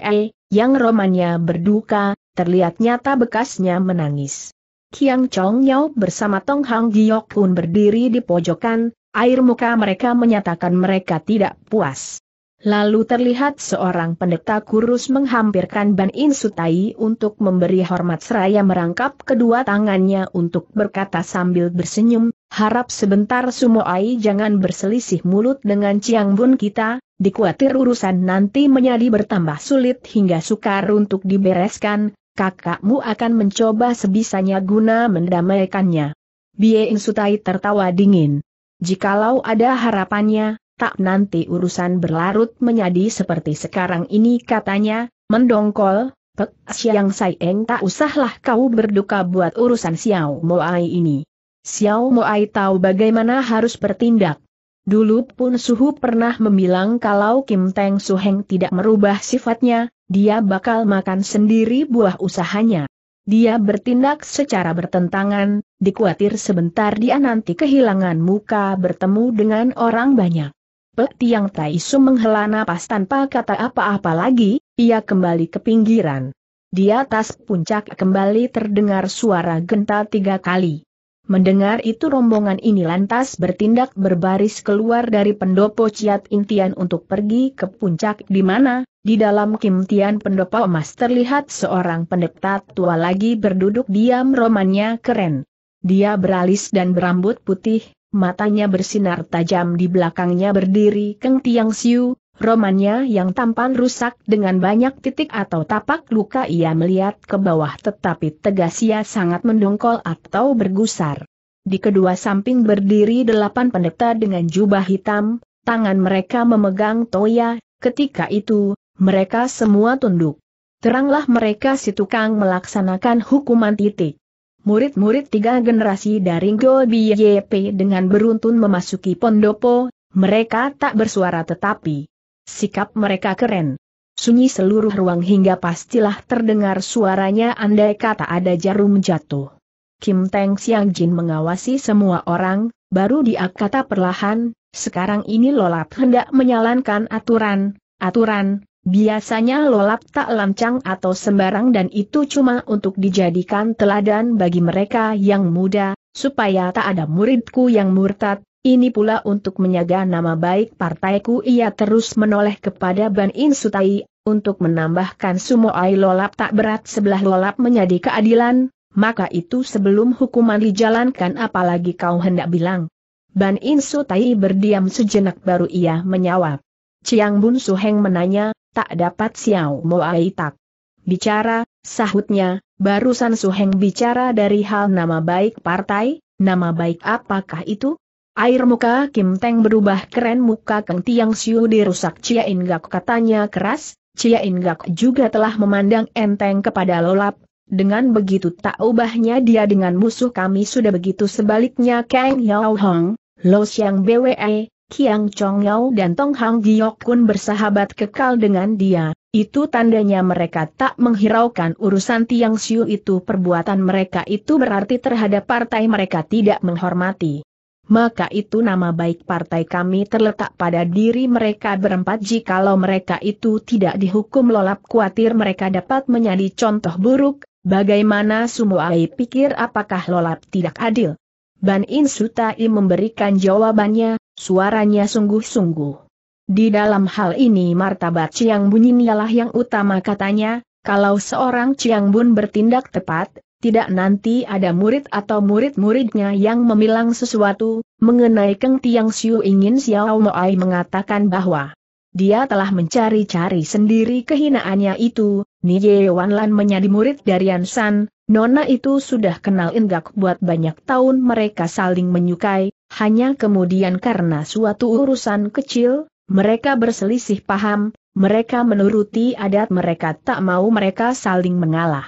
yang romannya berduka, terlihat nyata bekasnya menangis. Kiang Chong Yao bersama Tong Hang Giok pun berdiri di pojokan, air muka mereka menyatakan mereka tidak puas. Lalu terlihat seorang pendeta kurus menghampirkan Ban In Sutai untuk memberi hormat seraya merangkap kedua tangannya untuk berkata sambil bersenyum, harap sebentar Sumoai jangan berselisih mulut dengan Chiang Bun kita, dikuatir urusan nanti menjadi bertambah sulit hingga sukar untuk dibereskan, kakakmu akan mencoba sebisanya guna mendamaikannya. Bie In Sutai tertawa dingin. Jikalau ada harapannya, tak nanti urusan berlarut menjadi seperti sekarang ini katanya, mendongkol, Pek Siang Saieng tak usahlah kau berduka buat urusan Xiao Moai ini. Xiao Moai tahu bagaimana harus bertindak. Dulu pun Suhu pernah membilang kalau Kim Teng Su Heng tidak merubah sifatnya, dia bakal makan sendiri buah usahanya. Dia bertindak secara bertentangan, dikuatir sebentar dia nanti kehilangan muka bertemu dengan orang banyak. Pek Tiang Su menghela napas tanpa kata apa-apa lagi, ia kembali ke pinggiran. Di atas puncak kembali terdengar suara genta tiga kali. Mendengar itu rombongan ini lantas bertindak berbaris keluar dari pendopo Ciat Intian untuk pergi ke puncak di mana, di dalam Kim Tian pendopo emas terlihat seorang pendeta tua lagi berduduk diam romannya keren. Dia beralis dan berambut putih, matanya bersinar tajam di belakangnya berdiri Keng Tiang Siu, romannya yang tampan rusak dengan banyak titik atau tapak luka ia melihat ke bawah tetapi tegas ia sangat mendongkol atau bergusar. Di kedua samping berdiri delapan pendeta dengan jubah hitam, tangan mereka memegang toya, ketika itu, mereka semua tunduk. Teranglah mereka si tukang melaksanakan hukuman titik. Murid-murid tiga generasi dari Go BYP dengan beruntun memasuki Pondopo, mereka tak bersuara tetapi sikap mereka keren. Sunyi seluruh ruang hingga pastilah terdengar suaranya andai kata ada jarum jatuh. Kim Teng Siang Jin mengawasi semua orang, baru dia kata perlahan, sekarang ini Lolap hendak menyalankan aturan, aturan, Biasanya lolap tak lancang atau sembarang dan itu cuma untuk dijadikan teladan bagi mereka yang muda, supaya tak ada muridku yang murtad, ini pula untuk menjaga nama baik partaiku ia terus menoleh kepada Ban In Sutai, untuk menambahkan sumoai lolap tak berat sebelah lolap menjadi keadilan, maka itu sebelum hukuman dijalankan apalagi kau hendak bilang. Ban In Sutai berdiam sejenak baru ia menjawab. Ciang Bun Suheng menanya, tak dapat Xiao Moai tak. Bicara, sahutnya, barusan Suheng bicara dari hal nama baik partai, nama baik apakah itu? Air muka Kim Teng berubah keren muka keng Tiang Siu dirusak Cia Ingak katanya keras, Cia Ingak juga telah memandang enteng kepada Lolap, dengan begitu tak ubahnya dia dengan musuh kami sudah begitu sebaliknya Kang Yao Hong, Lo Xiang BWE, Kiang Chong Yao dan Tong Hang Giok pun bersahabat kekal dengan dia, itu tandanya mereka tak menghiraukan urusan Tiang Siu itu perbuatan mereka itu berarti terhadap partai mereka tidak menghormati. Maka itu nama baik partai kami terletak pada diri mereka berempat jikalau mereka itu tidak dihukum lolap kuatir mereka dapat menjadi contoh buruk, bagaimana semua AI pikir apakah lolap tidak adil. Ban In Sutai memberikan jawabannya, Suaranya sungguh-sungguh. Di dalam hal ini martabat Chiang Bun inilah yang utama katanya, kalau seorang Chiang Bun bertindak tepat, tidak nanti ada murid atau murid-muridnya yang memilang sesuatu, mengenai Keng Tiang Siu ingin Xiao Moai mengatakan bahwa dia telah mencari-cari sendiri kehinaannya itu, Nye Wanlan menjadi murid dari Ansan, Nona itu sudah kenal Enggak buat banyak tahun mereka saling menyukai, hanya kemudian karena suatu urusan kecil, mereka berselisih paham, mereka menuruti adat mereka tak mau mereka saling mengalah.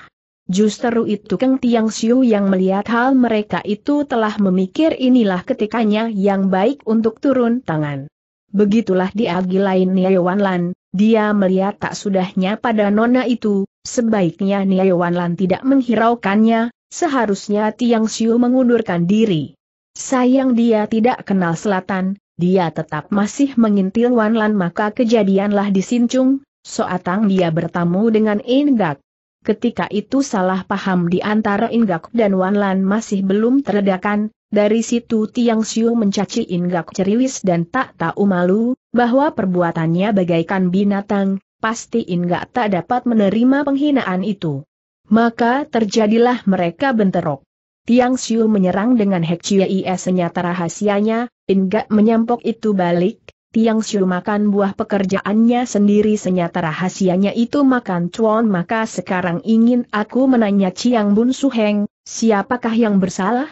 Justru itu Keng Tiang Siu yang melihat hal mereka itu telah memikir inilah ketikanya yang baik untuk turun tangan. Begitulah lain Nye Wan Lan, dia melihat tak sudahnya pada nona itu, sebaiknya Wan Lan tidak menghiraukannya, seharusnya Tiang Siu mengundurkan diri. Sayang dia tidak kenal selatan, dia tetap masih mengintil Wanlan maka kejadianlah di Sinchung, soatang dia bertamu dengan Ingak. Ketika itu salah paham di antara Ingak dan Wanlan masih belum terledakan, dari situ Tiang Siu mencaci Ingak ceriwis dan tak tahu malu, bahwa perbuatannya bagaikan binatang, pasti Ingak tak dapat menerima penghinaan itu. Maka terjadilah mereka benterok. Tiang Xiu menyerang dengan Hek Chia senyata rahasianya, hingga menyampok itu balik, Tiang Xiu makan buah pekerjaannya sendiri senyata rahasianya itu makan cuan maka sekarang ingin aku menanya Chiang Bun Su Heng, siapakah yang bersalah?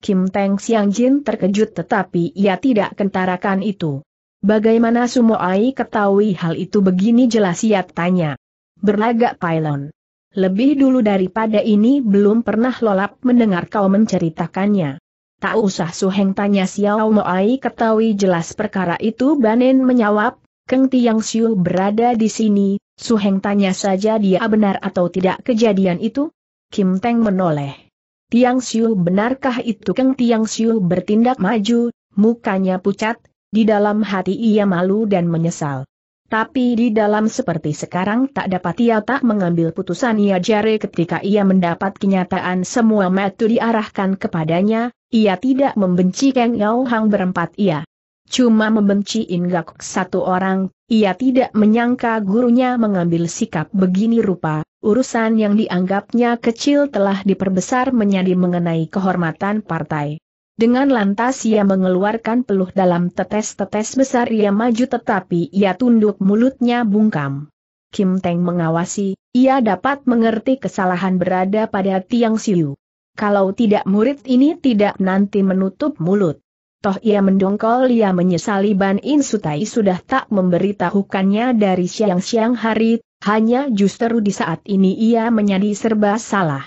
Kim Teng Siang Jin terkejut tetapi ia tidak kentarakan itu. Bagaimana Sumo Ai ketahui hal itu begini jelas ia tanya. Berlagak pylon. Lebih dulu daripada ini belum pernah lolap mendengar kau menceritakannya. Tak usah Suheng tanya Xiao Moai ketahui jelas perkara itu Banen menjawab, Keng Tiang Siu berada di sini, Suheng tanya saja dia benar atau tidak kejadian itu? Kim Teng menoleh. Tiang Siu benarkah itu Keng Tiang Siu bertindak maju, mukanya pucat, di dalam hati ia malu dan menyesal. Tapi di dalam seperti sekarang tak dapat ia tak mengambil putusan ia jare ketika ia mendapat kenyataan semua metu diarahkan kepadanya, ia tidak membenci Kang Yao Hang berempat ia. Cuma membenci Ingak satu orang, ia tidak menyangka gurunya mengambil sikap begini rupa, urusan yang dianggapnya kecil telah diperbesar menjadi mengenai kehormatan partai. Dengan lantas ia mengeluarkan peluh dalam tetes-tetes besar ia maju tetapi ia tunduk mulutnya bungkam. Kim Teng mengawasi, ia dapat mengerti kesalahan berada pada Tiang Siu. Kalau tidak murid ini tidak nanti menutup mulut. Toh ia mendongkol ia menyesali Ban In Sutai sudah tak memberitahukannya dari siang-siang hari, hanya justru di saat ini ia menjadi serba salah.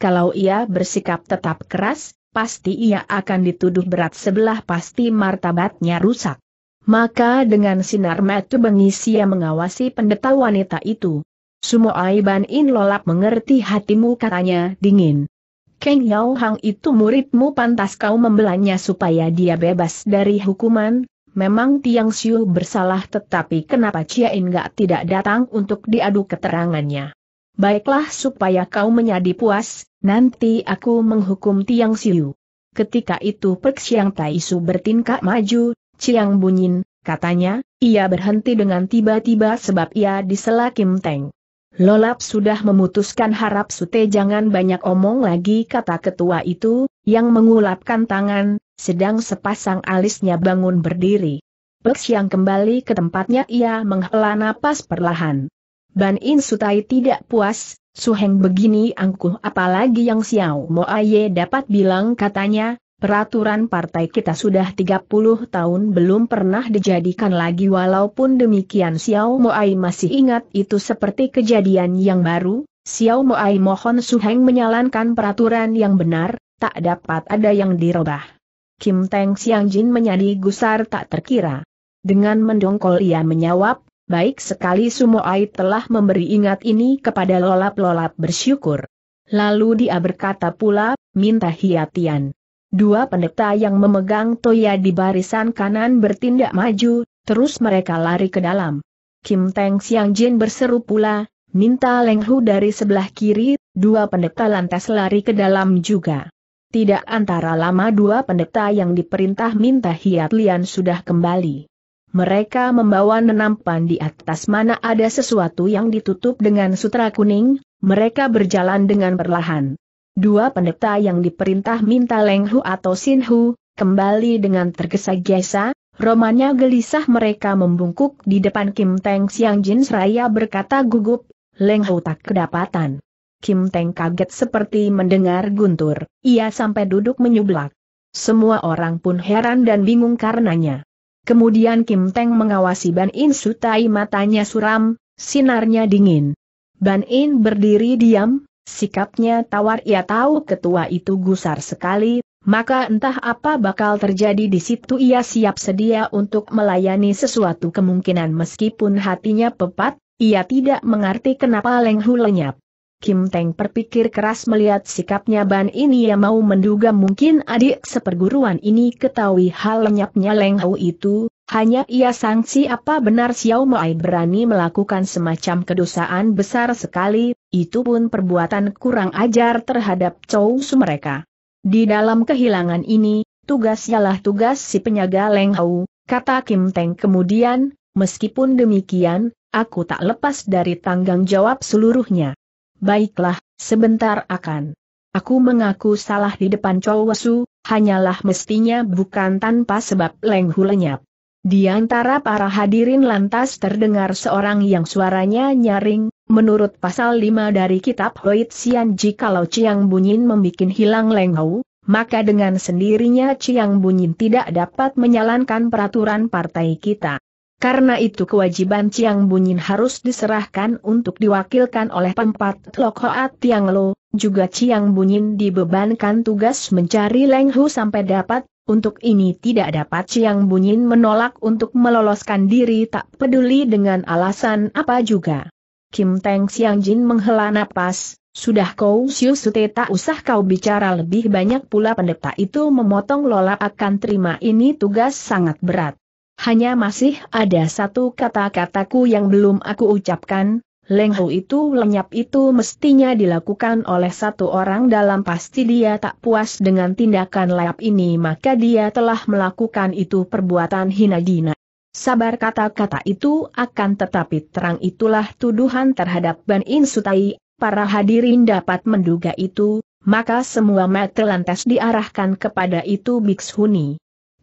Kalau ia bersikap tetap keras, pasti ia akan dituduh berat sebelah pasti martabatnya rusak. Maka dengan sinar mata bengis ia mengawasi pendeta wanita itu. Sumo Aiban In Lolap mengerti hatimu katanya dingin. Keng Yao Hang itu muridmu pantas kau membelanya supaya dia bebas dari hukuman. Memang Tiang Siu bersalah tetapi kenapa Chia In gak tidak datang untuk diadu keterangannya. Baiklah supaya kau menjadi puas, nanti aku menghukum Tiang Siu. Ketika itu Pek Siang Taisu bertingkah maju, Ciang Bunyin, katanya, ia berhenti dengan tiba-tiba sebab ia disela Kim Teng. Lolap sudah memutuskan harap sute jangan banyak omong lagi kata ketua itu, yang mengulapkan tangan, sedang sepasang alisnya bangun berdiri. Pek Siang kembali ke tempatnya ia menghela napas perlahan. Ban In Sutai tidak puas, Suheng begini angkuh apalagi yang Xiao Mo Aye dapat bilang katanya, peraturan partai kita sudah 30 tahun belum pernah dijadikan lagi walaupun demikian Xiao Mo Aye masih ingat itu seperti kejadian yang baru, Xiao Mo Aye mohon Suheng menyalankan peraturan yang benar, tak dapat ada yang dirubah. Kim Teng Siang Jin menjadi gusar tak terkira. Dengan mendongkol ia menyawab, Baik sekali Sumoai telah memberi ingat ini kepada lolap-lolap bersyukur. Lalu dia berkata pula, minta hiatian. Dua pendeta yang memegang toya di barisan kanan bertindak maju, terus mereka lari ke dalam. Kim Teng Siang Jin berseru pula, minta Leng Hu dari sebelah kiri, dua pendeta lantas lari ke dalam juga. Tidak antara lama dua pendeta yang diperintah minta hiat Lian sudah kembali. Mereka membawa nenampan di atas mana ada sesuatu yang ditutup dengan sutra kuning, mereka berjalan dengan perlahan. Dua pendeta yang diperintah minta Lenghu atau Sinhu, kembali dengan tergesa-gesa, romanya gelisah mereka membungkuk di depan Kim Teng Siang Jin raya berkata gugup, Lenghu tak kedapatan. Kim Teng kaget seperti mendengar guntur, ia sampai duduk menyublak. Semua orang pun heran dan bingung karenanya. Kemudian Kim Teng mengawasi Ban In Sutai matanya suram, sinarnya dingin. Ban In berdiri diam, sikapnya tawar ia tahu ketua itu gusar sekali, maka entah apa bakal terjadi di situ ia siap sedia untuk melayani sesuatu kemungkinan meskipun hatinya pepat, ia tidak mengerti kenapa Leng Hu lenyap. Kim Teng berpikir keras melihat sikapnya Ban ini yang mau menduga mungkin adik seperguruan ini ketahui hal lenyapnya Leng Hau itu, hanya ia sangsi apa benar Xiao Mai berani melakukan semacam kedosaan besar sekali, itu pun perbuatan kurang ajar terhadap Chou Su mereka. Di dalam kehilangan ini, tugas ialah tugas si penyaga Leng Hau, kata Kim Teng kemudian, meskipun demikian, aku tak lepas dari tanggung jawab seluruhnya. Baiklah, sebentar akan. Aku mengaku salah di depan Chowasu, hanyalah mestinya bukan tanpa sebab Leng lenyap. Di antara para hadirin lantas terdengar seorang yang suaranya nyaring, menurut pasal 5 dari kitab Hoit Sian jikalau Chiang Bunyin membuat hilang Leng maka dengan sendirinya Chiang Bunyin tidak dapat menyalankan peraturan partai kita. Karena itu kewajiban Chiang Bunyin harus diserahkan untuk diwakilkan oleh pempat Lok Hoat Tiang Lo, juga Chiang Bunyin dibebankan tugas mencari Leng Hu sampai dapat, untuk ini tidak dapat Chiang Bunyin menolak untuk meloloskan diri tak peduli dengan alasan apa juga. Kim Teng Siang Jin menghela napas, sudah kau siu sute tak usah kau bicara lebih banyak pula pendeta itu memotong Lola akan terima ini tugas sangat berat. Hanya masih ada satu kata-kataku yang belum aku ucapkan, Lengkung itu lenyap itu mestinya dilakukan oleh satu orang dalam pasti dia tak puas dengan tindakan layap ini maka dia telah melakukan itu perbuatan hina dina. Sabar kata-kata itu akan tetapi terang itulah tuduhan terhadap Ban In Sutai, para hadirin dapat menduga itu, maka semua mata lantas diarahkan kepada itu Bixhuni.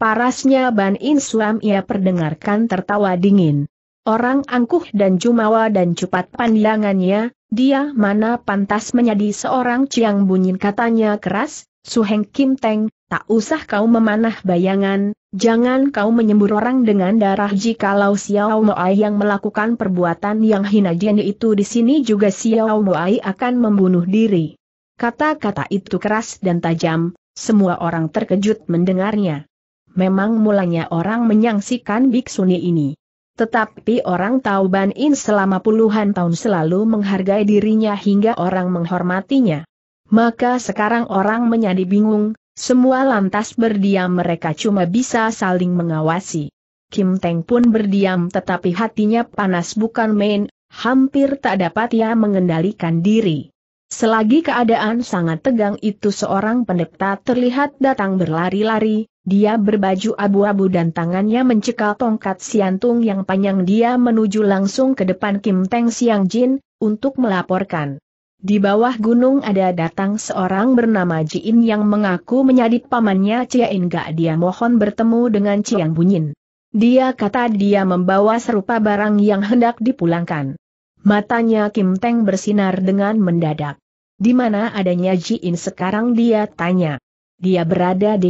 Parasnya Ban Insuam ia perdengarkan tertawa dingin. Orang angkuh dan jumawa dan cepat pandangannya, dia mana pantas menjadi seorang ciang bunyin katanya keras, Suheng Kim Teng, tak usah kau memanah bayangan, jangan kau menyembur orang dengan darah jikalau Xiao Moai yang melakukan perbuatan yang hina jeni itu di sini juga Xiao Moai akan membunuh diri. Kata-kata itu keras dan tajam, semua orang terkejut mendengarnya. Memang mulanya orang menyangsikan biksuni ini. Tetapi orang Tauban In selama puluhan tahun selalu menghargai dirinya hingga orang menghormatinya. Maka sekarang orang menjadi bingung, semua lantas berdiam mereka cuma bisa saling mengawasi. Kim Teng pun berdiam tetapi hatinya panas bukan main, hampir tak dapat ia mengendalikan diri. Selagi keadaan sangat tegang itu seorang pendeta terlihat datang berlari-lari, dia berbaju abu-abu dan tangannya mencekal tongkat siantung yang panjang dia menuju langsung ke depan Kim Teng Siang Jin, untuk melaporkan. Di bawah gunung ada datang seorang bernama Jiin yang mengaku menjadi pamannya Ciain Gak dia mohon bertemu dengan Ciang Bunyin. Dia kata dia membawa serupa barang yang hendak dipulangkan. Matanya Kim Teng bersinar dengan mendadak. Di mana adanya Jiin sekarang dia tanya. Dia berada di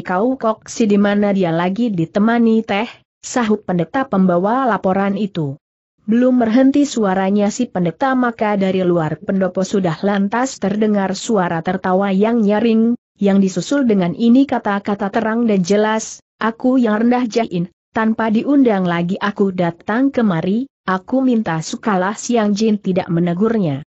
si di mana dia lagi ditemani teh, sahut pendeta pembawa laporan itu. Belum berhenti suaranya si pendeta maka dari luar pendopo sudah lantas terdengar suara tertawa yang nyaring, yang disusul dengan ini kata-kata terang dan jelas, aku yang rendah jahin, tanpa diundang lagi aku datang kemari, aku minta sukalah siang jin tidak menegurnya.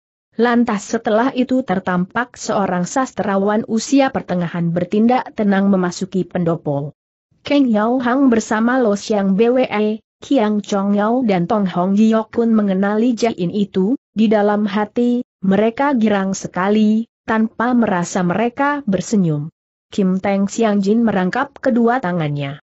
Lantas setelah itu tertampak seorang sastrawan usia pertengahan bertindak tenang memasuki pendopo. Kang Yao Hang bersama Lo Xiang BWE, Kiang Chong Yao dan Tong Hong Giok pun mengenali Jain itu, di dalam hati, mereka girang sekali, tanpa merasa mereka bersenyum. Kim Teng Xiang Jin merangkap kedua tangannya.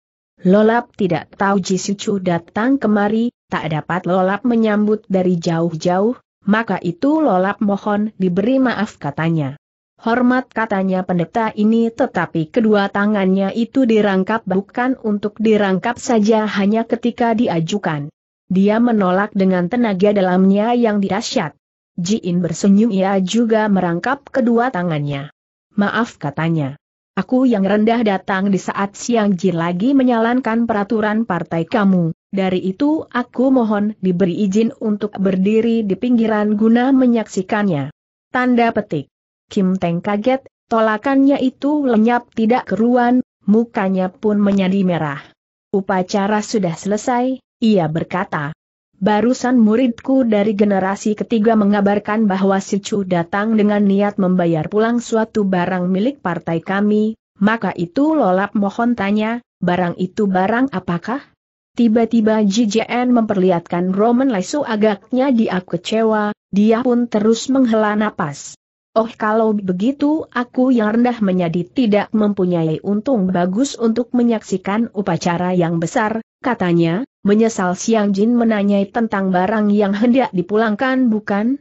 Lolap tidak tahu Ji Jisucu datang kemari, tak dapat Lolap menyambut dari jauh-jauh, maka itu lolap mohon diberi maaf katanya. Hormat katanya pendeta ini tetapi kedua tangannya itu dirangkap bukan untuk dirangkap saja hanya ketika diajukan. Dia menolak dengan tenaga dalamnya yang dirasyat. Jiin bersenyum ia juga merangkap kedua tangannya. Maaf katanya. Aku yang rendah datang di saat Siang Ji lagi menyalankan peraturan partai kamu. Dari itu aku mohon diberi izin untuk berdiri di pinggiran guna menyaksikannya. Tanda petik. Kim Teng kaget, tolakannya itu lenyap tidak keruan, mukanya pun menjadi merah. Upacara sudah selesai, ia berkata. Barusan muridku dari generasi ketiga mengabarkan bahwa si Chu datang dengan niat membayar pulang suatu barang milik partai kami, maka itu lolap mohon tanya, barang itu barang apakah? Tiba-tiba JJN memperlihatkan Roman Lesu agaknya dia kecewa, dia pun terus menghela napas. Oh kalau begitu aku yang rendah menjadi tidak mempunyai untung bagus untuk menyaksikan upacara yang besar, katanya, Menyesal Siang Jin menanyai tentang barang yang hendak dipulangkan bukan?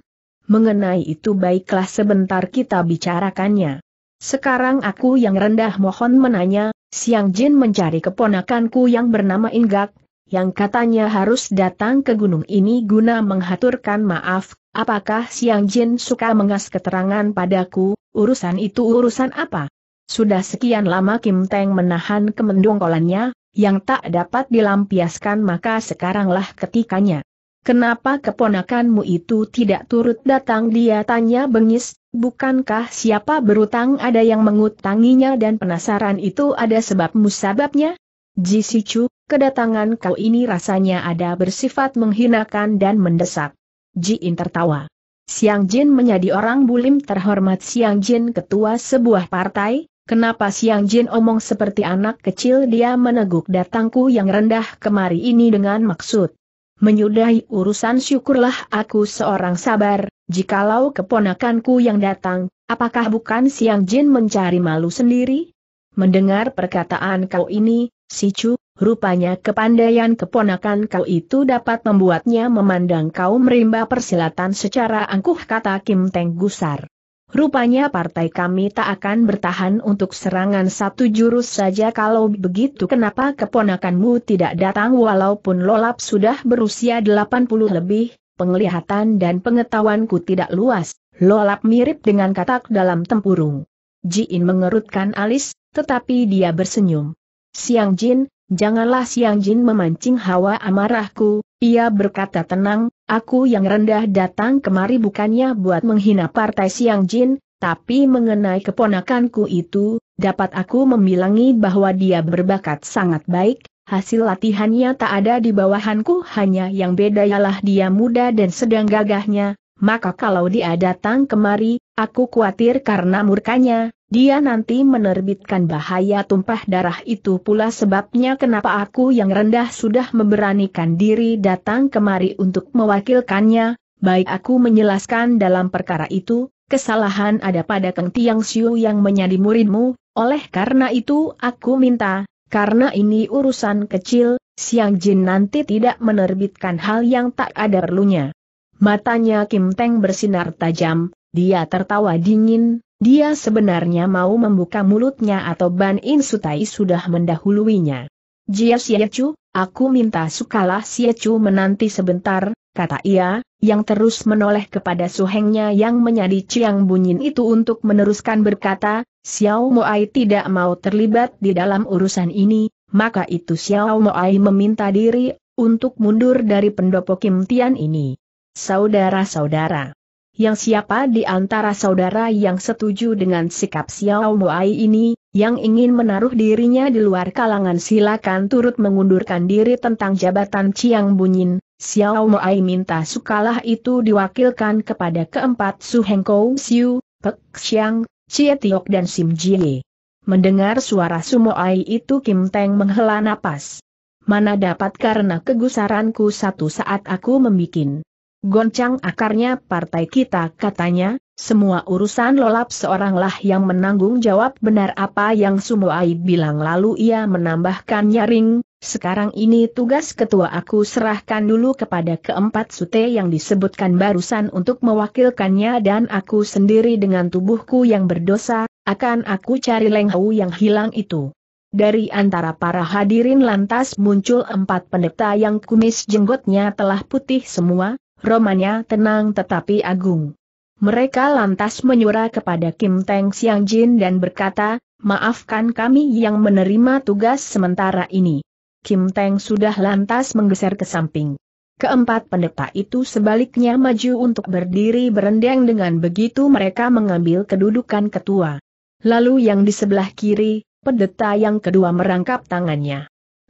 Mengenai itu baiklah sebentar kita bicarakannya. Sekarang aku yang rendah mohon menanya, Siang Jin mencari keponakanku yang bernama Inggak, yang katanya harus datang ke gunung ini guna menghaturkan maaf, apakah Siang Jin suka mengas keterangan padaku, urusan itu urusan apa? Sudah sekian lama Kim Teng menahan kemendongkolannya, yang tak dapat dilampiaskan maka sekaranglah ketikanya. Kenapa keponakanmu itu tidak turut datang dia tanya bengis, bukankah siapa berutang ada yang mengutanginya dan penasaran itu ada sebab musababnya? Jisichu, kedatangan kau ini rasanya ada bersifat menghinakan dan mendesak. Jiin tertawa. Siang Jin menjadi orang bulim terhormat Siang Jin ketua sebuah partai, Kenapa Siang Jin omong seperti anak kecil dia meneguk datangku yang rendah kemari ini dengan maksud. Menyudahi urusan syukurlah aku seorang sabar, jikalau keponakanku yang datang, apakah bukan Siang Jin mencari malu sendiri? Mendengar perkataan kau ini, si Chu, rupanya kepandaian keponakan kau itu dapat membuatnya memandang kau merimba persilatan secara angkuh kata Kim Teng Gusar. Rupanya partai kami tak akan bertahan untuk serangan satu jurus saja kalau begitu kenapa keponakanmu tidak datang walaupun Lolap sudah berusia 80 lebih, penglihatan dan pengetahuanku tidak luas, Lolap mirip dengan katak dalam tempurung. Jin mengerutkan alis, tetapi dia bersenyum. Siang Jin, janganlah Siang Jin memancing hawa amarahku, ia berkata tenang, Aku yang rendah datang kemari bukannya buat menghina partai Siang Jin, tapi mengenai keponakanku itu, dapat aku membilangi bahwa dia berbakat sangat baik, hasil latihannya tak ada di bawahanku hanya yang beda ialah dia muda dan sedang gagahnya, maka kalau dia datang kemari, aku khawatir karena murkanya, dia nanti menerbitkan bahaya tumpah darah itu pula sebabnya kenapa aku yang rendah sudah memberanikan diri datang kemari untuk mewakilkannya, baik aku menjelaskan dalam perkara itu, kesalahan ada pada Keng Tiang Siu yang menjadi muridmu, oleh karena itu aku minta, karena ini urusan kecil, Siang Jin nanti tidak menerbitkan hal yang tak ada perlunya. Matanya Kim Teng bersinar tajam, dia tertawa dingin, dia sebenarnya mau membuka mulutnya atau Ban In Sutai sudah mendahuluinya. Jia Siecu, aku minta sukalah Siecu menanti sebentar, kata ia, yang terus menoleh kepada suhengnya yang menyadi Ciang Bunyin itu untuk meneruskan berkata, Xiao Moai tidak mau terlibat di dalam urusan ini, maka itu Xiao Moai meminta diri untuk mundur dari pendopo Kim Tian ini. Saudara-saudara yang siapa di antara saudara yang setuju dengan sikap Xiao Moai ini, yang ingin menaruh dirinya di luar kalangan silakan turut mengundurkan diri tentang jabatan Chiang Bunyin. Xiao Moai minta sukalah itu diwakilkan kepada keempat Su Hengkou, Siu, Pek Xiang, Chie Tiok dan Sim Jie. Mendengar suara Su Sumoai itu Kim Teng menghela napas. Mana dapat karena kegusaranku satu saat aku membikin goncang akarnya partai kita katanya, semua urusan lolap seoranglah yang menanggung jawab benar apa yang Sumo Aib bilang lalu ia menambahkan nyaring, sekarang ini tugas ketua aku serahkan dulu kepada keempat sute yang disebutkan barusan untuk mewakilkannya dan aku sendiri dengan tubuhku yang berdosa, akan aku cari lenghau yang hilang itu. Dari antara para hadirin lantas muncul empat pendeta yang kumis jenggotnya telah putih semua, romanya tenang tetapi agung. Mereka lantas menyuruh kepada Kim Teng Siang Jin dan berkata, maafkan kami yang menerima tugas sementara ini. Kim Teng sudah lantas menggeser ke samping. Keempat pendeta itu sebaliknya maju untuk berdiri berendang dengan begitu mereka mengambil kedudukan ketua. Lalu yang di sebelah kiri, pendeta yang kedua merangkap tangannya.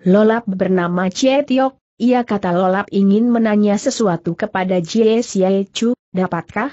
Lolap bernama Cie Tiok, ia kata lolap ingin menanya sesuatu kepada Jie Xie Chu, dapatkah?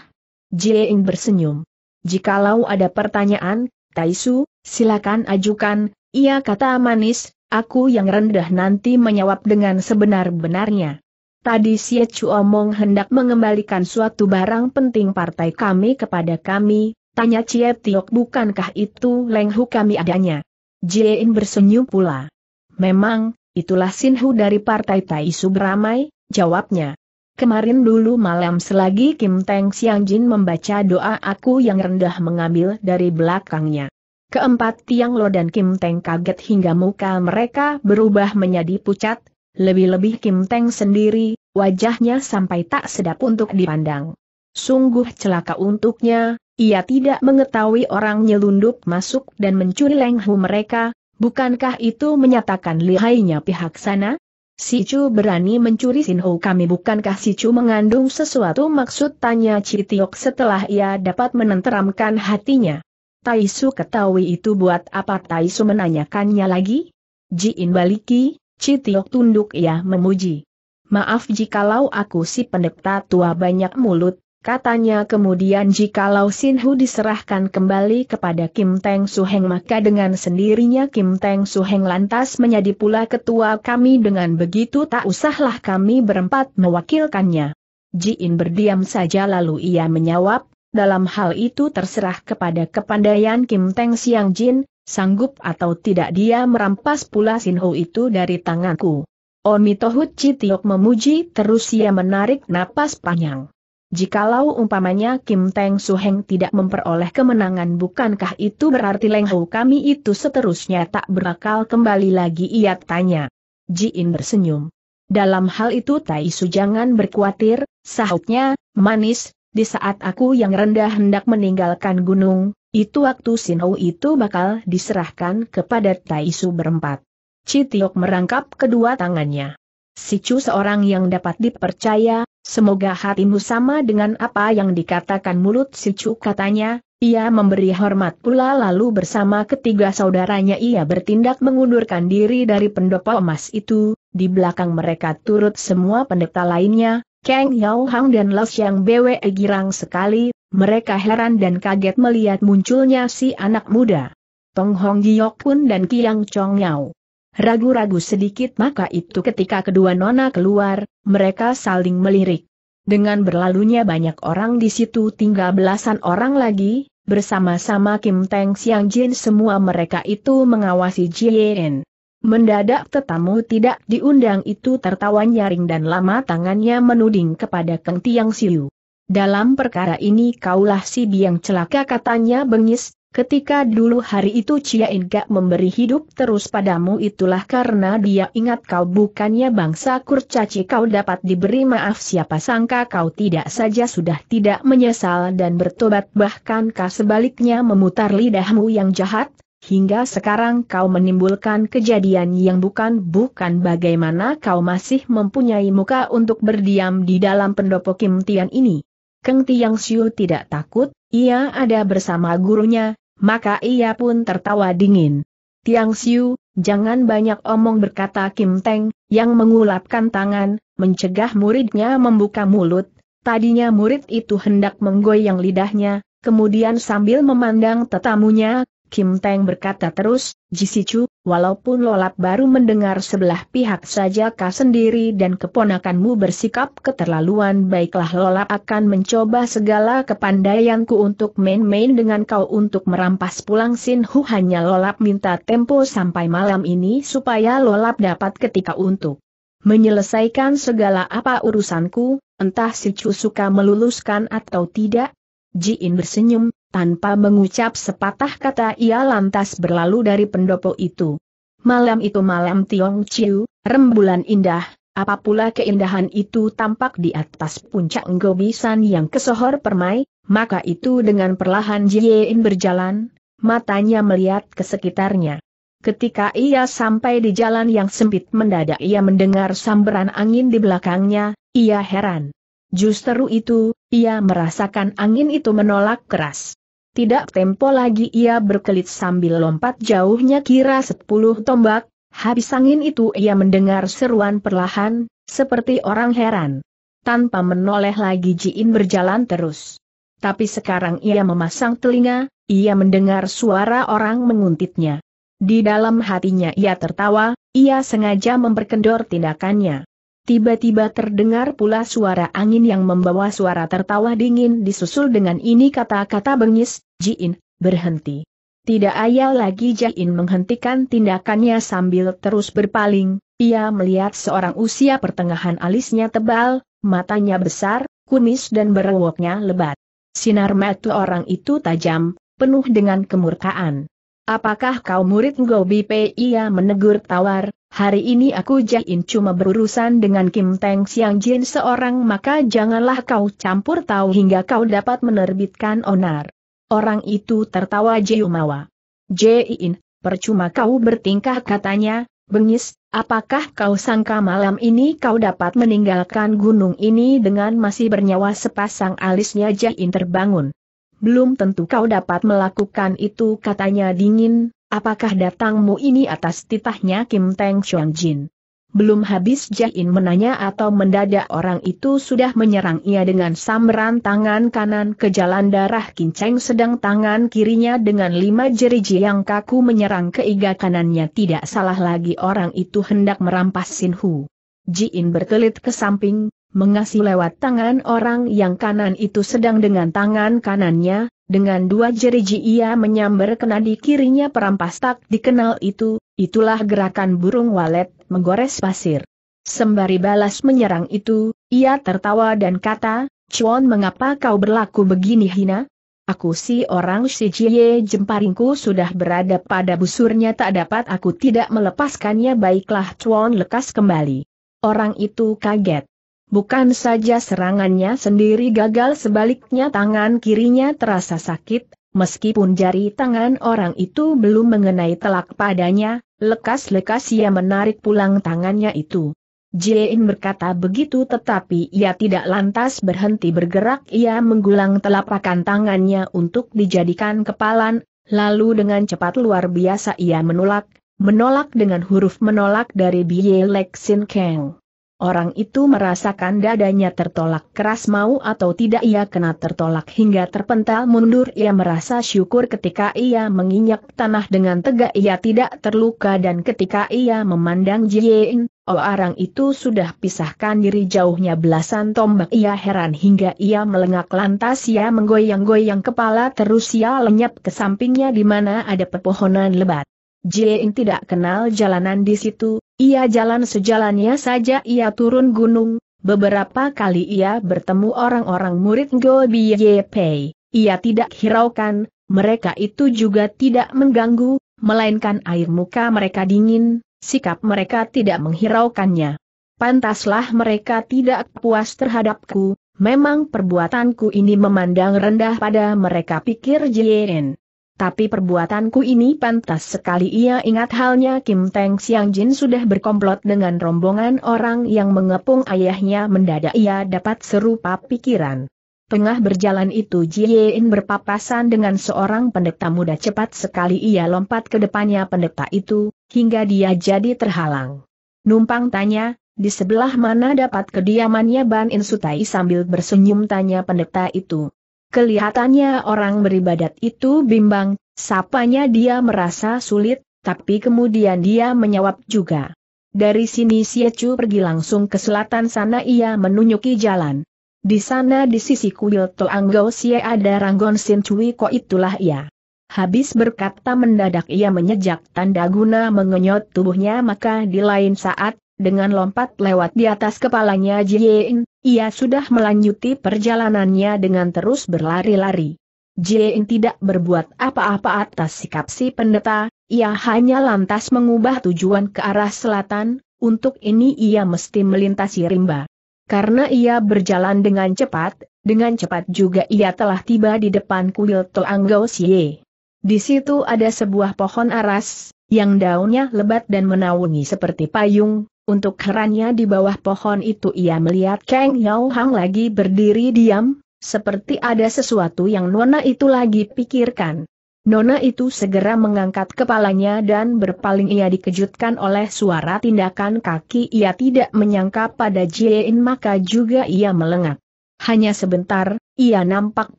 Jie Ying bersenyum. Jikalau ada pertanyaan, Taisu, silakan ajukan, ia kata manis, aku yang rendah nanti menjawab dengan sebenar-benarnya. Tadi Xie Chu omong hendak mengembalikan suatu barang penting partai kami kepada kami, tanya Cie Tiok bukankah itu lenghu kami adanya. Jie bersenyum pula. Memang, Itulah Sinhu dari Partai Tai Subramai, jawabnya. Kemarin dulu malam selagi Kim Teng Siang Jin membaca doa aku yang rendah mengambil dari belakangnya. Keempat Tiang Lo dan Kim Teng kaget hingga muka mereka berubah menjadi pucat, lebih-lebih Kim Teng sendiri, wajahnya sampai tak sedap untuk dipandang. Sungguh celaka untuknya, ia tidak mengetahui orang nyelundup masuk dan mencuri lenghu mereka, Bukankah itu menyatakan lihainya pihak sana? Si Chu berani mencuri Sinho kami bukankah Si Chu mengandung sesuatu maksud tanya Citiok setelah ia dapat menenteramkan hatinya. Taisu ketahui itu buat apa Taisu menanyakannya lagi? Jiin baliki, Citiok tunduk ia memuji. Maaf jikalau aku si pendekta tua banyak mulut, Katanya kemudian jikalau Sinhu diserahkan kembali kepada Kim Teng Su Heng maka dengan sendirinya Kim Teng Su Heng lantas menjadi pula ketua kami dengan begitu tak usahlah kami berempat mewakilkannya. Ji In berdiam saja lalu ia menjawab, dalam hal itu terserah kepada kepandaian Kim Teng Siang Jin, sanggup atau tidak dia merampas pula Sinhu itu dari tanganku. Oni Tohut tiok memuji terus ia menarik napas panjang. Jikalau umpamanya Kim Teng Suheng tidak memperoleh kemenangan bukankah itu berarti Leng Hou kami itu seterusnya tak berakal kembali lagi ia tanya. Ji In bersenyum. Dalam hal itu Tai Su jangan berkuatir, sahutnya, manis, di saat aku yang rendah hendak meninggalkan gunung, itu waktu Ho itu bakal diserahkan kepada Tai Su berempat. Tiok merangkap kedua tangannya. Si Chu seorang yang dapat dipercaya, Semoga hatimu sama dengan apa yang dikatakan mulut si Cu katanya, ia memberi hormat pula lalu bersama ketiga saudaranya ia bertindak mengundurkan diri dari pendopo emas itu, di belakang mereka turut semua pendeta lainnya, Kang Yao Hang dan Los Yang Bwe girang sekali, mereka heran dan kaget melihat munculnya si anak muda. Tong Hong Giok pun dan Kiang Chong Yao. Ragu-ragu sedikit maka itu ketika kedua nona keluar, mereka saling melirik. Dengan berlalunya banyak orang di situ tinggal belasan orang lagi, bersama-sama Kim Teng Siang Jin semua mereka itu mengawasi Jien. Mendadak tetamu tidak diundang itu tertawa nyaring dan lama tangannya menuding kepada Keng Tiang Siu. Dalam perkara ini kaulah si biang celaka katanya bengis, Ketika dulu hari itu Cia Inga memberi hidup terus padamu itulah karena dia ingat kau bukannya bangsa kurcaci kau dapat diberi maaf siapa sangka kau tidak saja sudah tidak menyesal dan bertobat bahkan kau sebaliknya memutar lidahmu yang jahat, hingga sekarang kau menimbulkan kejadian yang bukan-bukan bagaimana kau masih mempunyai muka untuk berdiam di dalam pendopo Kim Tian ini. Keng Tiang Siu tidak takut, ia ada bersama gurunya, maka ia pun tertawa dingin. Tiang Siu, jangan banyak omong berkata Kim Teng, yang mengulapkan tangan, mencegah muridnya membuka mulut, tadinya murid itu hendak menggoyang lidahnya, kemudian sambil memandang tetamunya, Kim Teng berkata terus, Jisichu, walaupun lolap baru mendengar sebelah pihak saja kau sendiri dan keponakanmu bersikap keterlaluan baiklah lolap akan mencoba segala kepandaianku untuk main-main dengan kau untuk merampas pulang Sin Hu hanya lolap minta tempo sampai malam ini supaya lolap dapat ketika untuk menyelesaikan segala apa urusanku, entah si Chu suka meluluskan atau tidak. Jiin bersenyum, tanpa mengucap sepatah kata ia lantas berlalu dari pendopo itu. Malam itu malam Tiong Chiu, rembulan indah, Apapula keindahan itu tampak di atas puncak gobisan yang kesohor permai, maka itu dengan perlahan Jiein berjalan, matanya melihat ke sekitarnya. Ketika ia sampai di jalan yang sempit mendadak ia mendengar samberan angin di belakangnya, ia heran. Justru itu, ia merasakan angin itu menolak keras. Tidak tempo lagi ia berkelit sambil lompat jauhnya kira sepuluh tombak, habis angin itu ia mendengar seruan perlahan, seperti orang heran. Tanpa menoleh lagi Jiin berjalan terus. Tapi sekarang ia memasang telinga, ia mendengar suara orang menguntitnya. Di dalam hatinya ia tertawa, ia sengaja memperkendor tindakannya. Tiba-tiba terdengar pula suara angin yang membawa suara tertawa dingin disusul dengan ini kata-kata bengis, Jin, berhenti. Tidak ayal lagi Jin menghentikan tindakannya sambil terus berpaling, ia melihat seorang usia pertengahan alisnya tebal, matanya besar, kumis dan berewoknya lebat. Sinar mata orang itu tajam, penuh dengan kemurkaan. Apakah kau murid Gobi Pei? Ia menegur tawar, Hari ini aku Jain cuma berurusan dengan Kim Teng Siang Jin seorang maka janganlah kau campur tahu hingga kau dapat menerbitkan onar. Orang itu tertawa Jiumawa. Jain, percuma kau bertingkah katanya, bengis, apakah kau sangka malam ini kau dapat meninggalkan gunung ini dengan masih bernyawa sepasang alisnya Jain terbangun. Belum tentu kau dapat melakukan itu katanya dingin, Apakah datangmu ini atas titahnya Kim Teng Chuan Jin? Belum habis Jain menanya atau mendadak orang itu sudah menyerang ia dengan samran tangan kanan ke jalan darah kinceng sedang tangan kirinya dengan lima jeriji yang kaku menyerang ke iga kanannya tidak salah lagi orang itu hendak merampas Sin Sinhu. Jain berkelit ke samping, mengasih lewat tangan orang yang kanan itu sedang dengan tangan kanannya, dengan dua jeriji ia menyambar kena di kirinya perampas tak dikenal itu, itulah gerakan burung walet menggores pasir. Sembari balas menyerang itu, ia tertawa dan kata, Chuan mengapa kau berlaku begini hina? Aku si orang si Jie jemparingku sudah berada pada busurnya tak dapat aku tidak melepaskannya baiklah Chuan lekas kembali. Orang itu kaget. Bukan saja serangannya sendiri gagal sebaliknya tangan kirinya terasa sakit, meskipun jari tangan orang itu belum mengenai telak padanya, lekas-lekas ia menarik pulang tangannya itu. Jin berkata begitu tetapi ia tidak lantas berhenti bergerak ia menggulang telapakan tangannya untuk dijadikan kepalan, lalu dengan cepat luar biasa ia menolak, menolak dengan huruf menolak dari Bie Lexin Kang. Orang itu merasakan dadanya tertolak keras mau atau tidak ia kena tertolak hingga terpental mundur ia merasa syukur ketika ia menginjak tanah dengan tegak ia tidak terluka dan ketika ia memandang Jiein, oh, orang itu sudah pisahkan diri jauhnya belasan tombak ia heran hingga ia melengak lantas ia menggoyang-goyang kepala terus ia lenyap ke sampingnya di mana ada pepohonan lebat. Jiein tidak kenal jalanan di situ, ia jalan sejalannya saja ia turun gunung, beberapa kali ia bertemu orang-orang murid Gobi Biye Pei. Ia tidak hiraukan, mereka itu juga tidak mengganggu, melainkan air muka mereka dingin, sikap mereka tidak menghiraukannya. Pantaslah mereka tidak puas terhadapku, memang perbuatanku ini memandang rendah pada mereka pikir Jiren. Tapi perbuatanku ini pantas sekali ia ingat halnya Kim Teng Siang Jin sudah berkomplot dengan rombongan orang yang mengepung ayahnya mendadak ia dapat serupa pikiran. Tengah berjalan itu Jin berpapasan dengan seorang pendeta muda cepat sekali ia lompat ke depannya pendeta itu, hingga dia jadi terhalang. Numpang tanya, di sebelah mana dapat kediamannya Ban Insutai sambil bersenyum tanya pendeta itu. Kelihatannya orang beribadat itu bimbang, sapanya dia merasa sulit, tapi kemudian dia menjawab juga. Dari sini Siecu pergi langsung ke selatan sana ia menunjuki jalan. Di sana di sisi kuil Toanggau Xie ada Ranggon Sin Cui Ko itulah ia. Habis berkata mendadak ia menyejak tanda guna mengenyot tubuhnya maka di lain saat, dengan lompat lewat di atas kepalanya Jiein, ia sudah melanjuti perjalanannya dengan terus berlari-lari. Jin tidak berbuat apa-apa atas sikap si pendeta, ia hanya lantas mengubah tujuan ke arah selatan, untuk ini ia mesti melintasi rimba. Karena ia berjalan dengan cepat, dengan cepat juga ia telah tiba di depan kuil Toanggo Xie. Di situ ada sebuah pohon aras, yang daunnya lebat dan menaungi seperti payung, untuk herannya di bawah pohon itu ia melihat Kang Yao Hang lagi berdiri diam, seperti ada sesuatu yang Nona itu lagi pikirkan. Nona itu segera mengangkat kepalanya dan berpaling ia dikejutkan oleh suara tindakan kaki ia tidak menyangka pada Jiein maka juga ia melengak. Hanya sebentar, ia nampak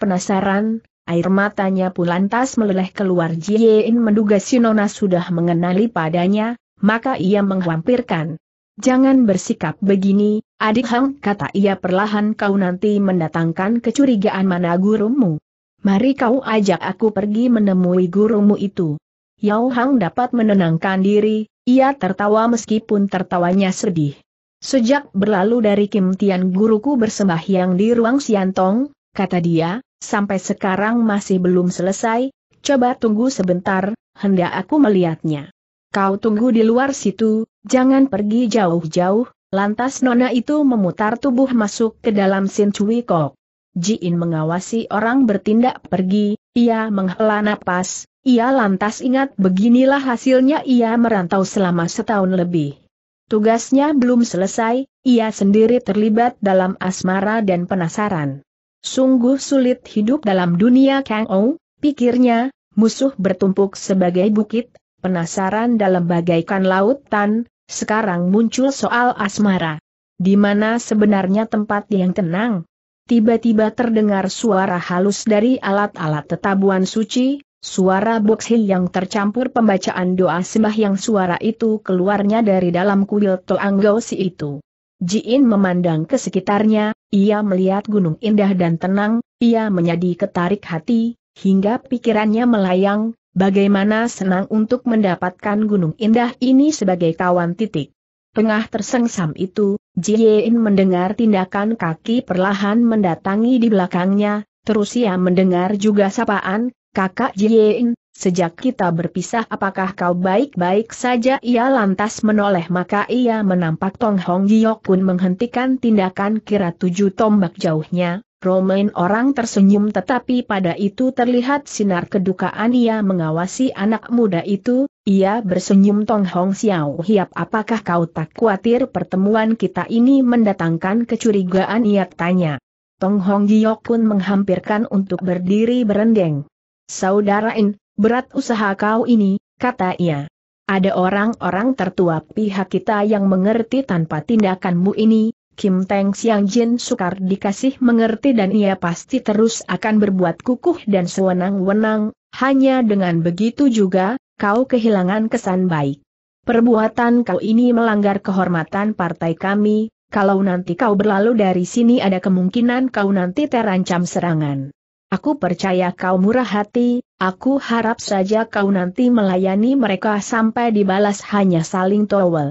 penasaran, air matanya pun lantas meleleh keluar Jiein menduga si Nona sudah mengenali padanya, maka ia menghampirkan. Jangan bersikap begini, adik Hang, kata ia perlahan kau nanti mendatangkan kecurigaan mana gurumu. Mari kau ajak aku pergi menemui gurumu itu. Yao Hang dapat menenangkan diri, ia tertawa meskipun tertawanya sedih. Sejak berlalu dari Kim Tian guruku bersembahyang di ruang Siantong, kata dia, sampai sekarang masih belum selesai, coba tunggu sebentar, hendak aku melihatnya. Kau tunggu di luar situ, jangan pergi jauh-jauh, lantas nona itu memutar tubuh masuk ke dalam Sin Cui Kok. Jiin mengawasi orang bertindak pergi, ia menghela napas, ia lantas ingat beginilah hasilnya ia merantau selama setahun lebih. Tugasnya belum selesai, ia sendiri terlibat dalam asmara dan penasaran. Sungguh sulit hidup dalam dunia Kang Ou, pikirnya, musuh bertumpuk sebagai bukit, penasaran dalam bagaikan lautan, sekarang muncul soal asmara. Di mana sebenarnya tempat yang tenang? Tiba-tiba terdengar suara halus dari alat-alat tetabuan suci, suara boksil yang tercampur pembacaan doa sembah yang suara itu keluarnya dari dalam kuil To Anggosi itu. Jiin memandang ke sekitarnya, ia melihat gunung indah dan tenang, ia menjadi ketarik hati, hingga pikirannya melayang, Bagaimana senang untuk mendapatkan gunung indah ini sebagai kawan titik. Tengah tersengsam itu, Jiein mendengar tindakan kaki perlahan mendatangi di belakangnya, terus ia mendengar juga sapaan, kakak Jiein, sejak kita berpisah apakah kau baik-baik saja ia lantas menoleh maka ia menampak Tong Hong Giok pun menghentikan tindakan kira tujuh tombak jauhnya, Romain orang tersenyum tetapi pada itu terlihat sinar kedukaan ia mengawasi anak muda itu, ia bersenyum Tong Hong Xiao Hiap apakah kau tak khawatir pertemuan kita ini mendatangkan kecurigaan ia tanya. Tong Hong Giok pun menghampirkan untuk berdiri berendeng. Saudara in, berat usaha kau ini, kata ia. Ada orang-orang tertua pihak kita yang mengerti tanpa tindakanmu ini, Kim Teng Xiang Jin sukar dikasih mengerti dan ia pasti terus akan berbuat kukuh dan sewenang-wenang, hanya dengan begitu juga, kau kehilangan kesan baik. Perbuatan kau ini melanggar kehormatan partai kami, kalau nanti kau berlalu dari sini ada kemungkinan kau nanti terancam serangan. Aku percaya kau murah hati, aku harap saja kau nanti melayani mereka sampai dibalas hanya saling towel.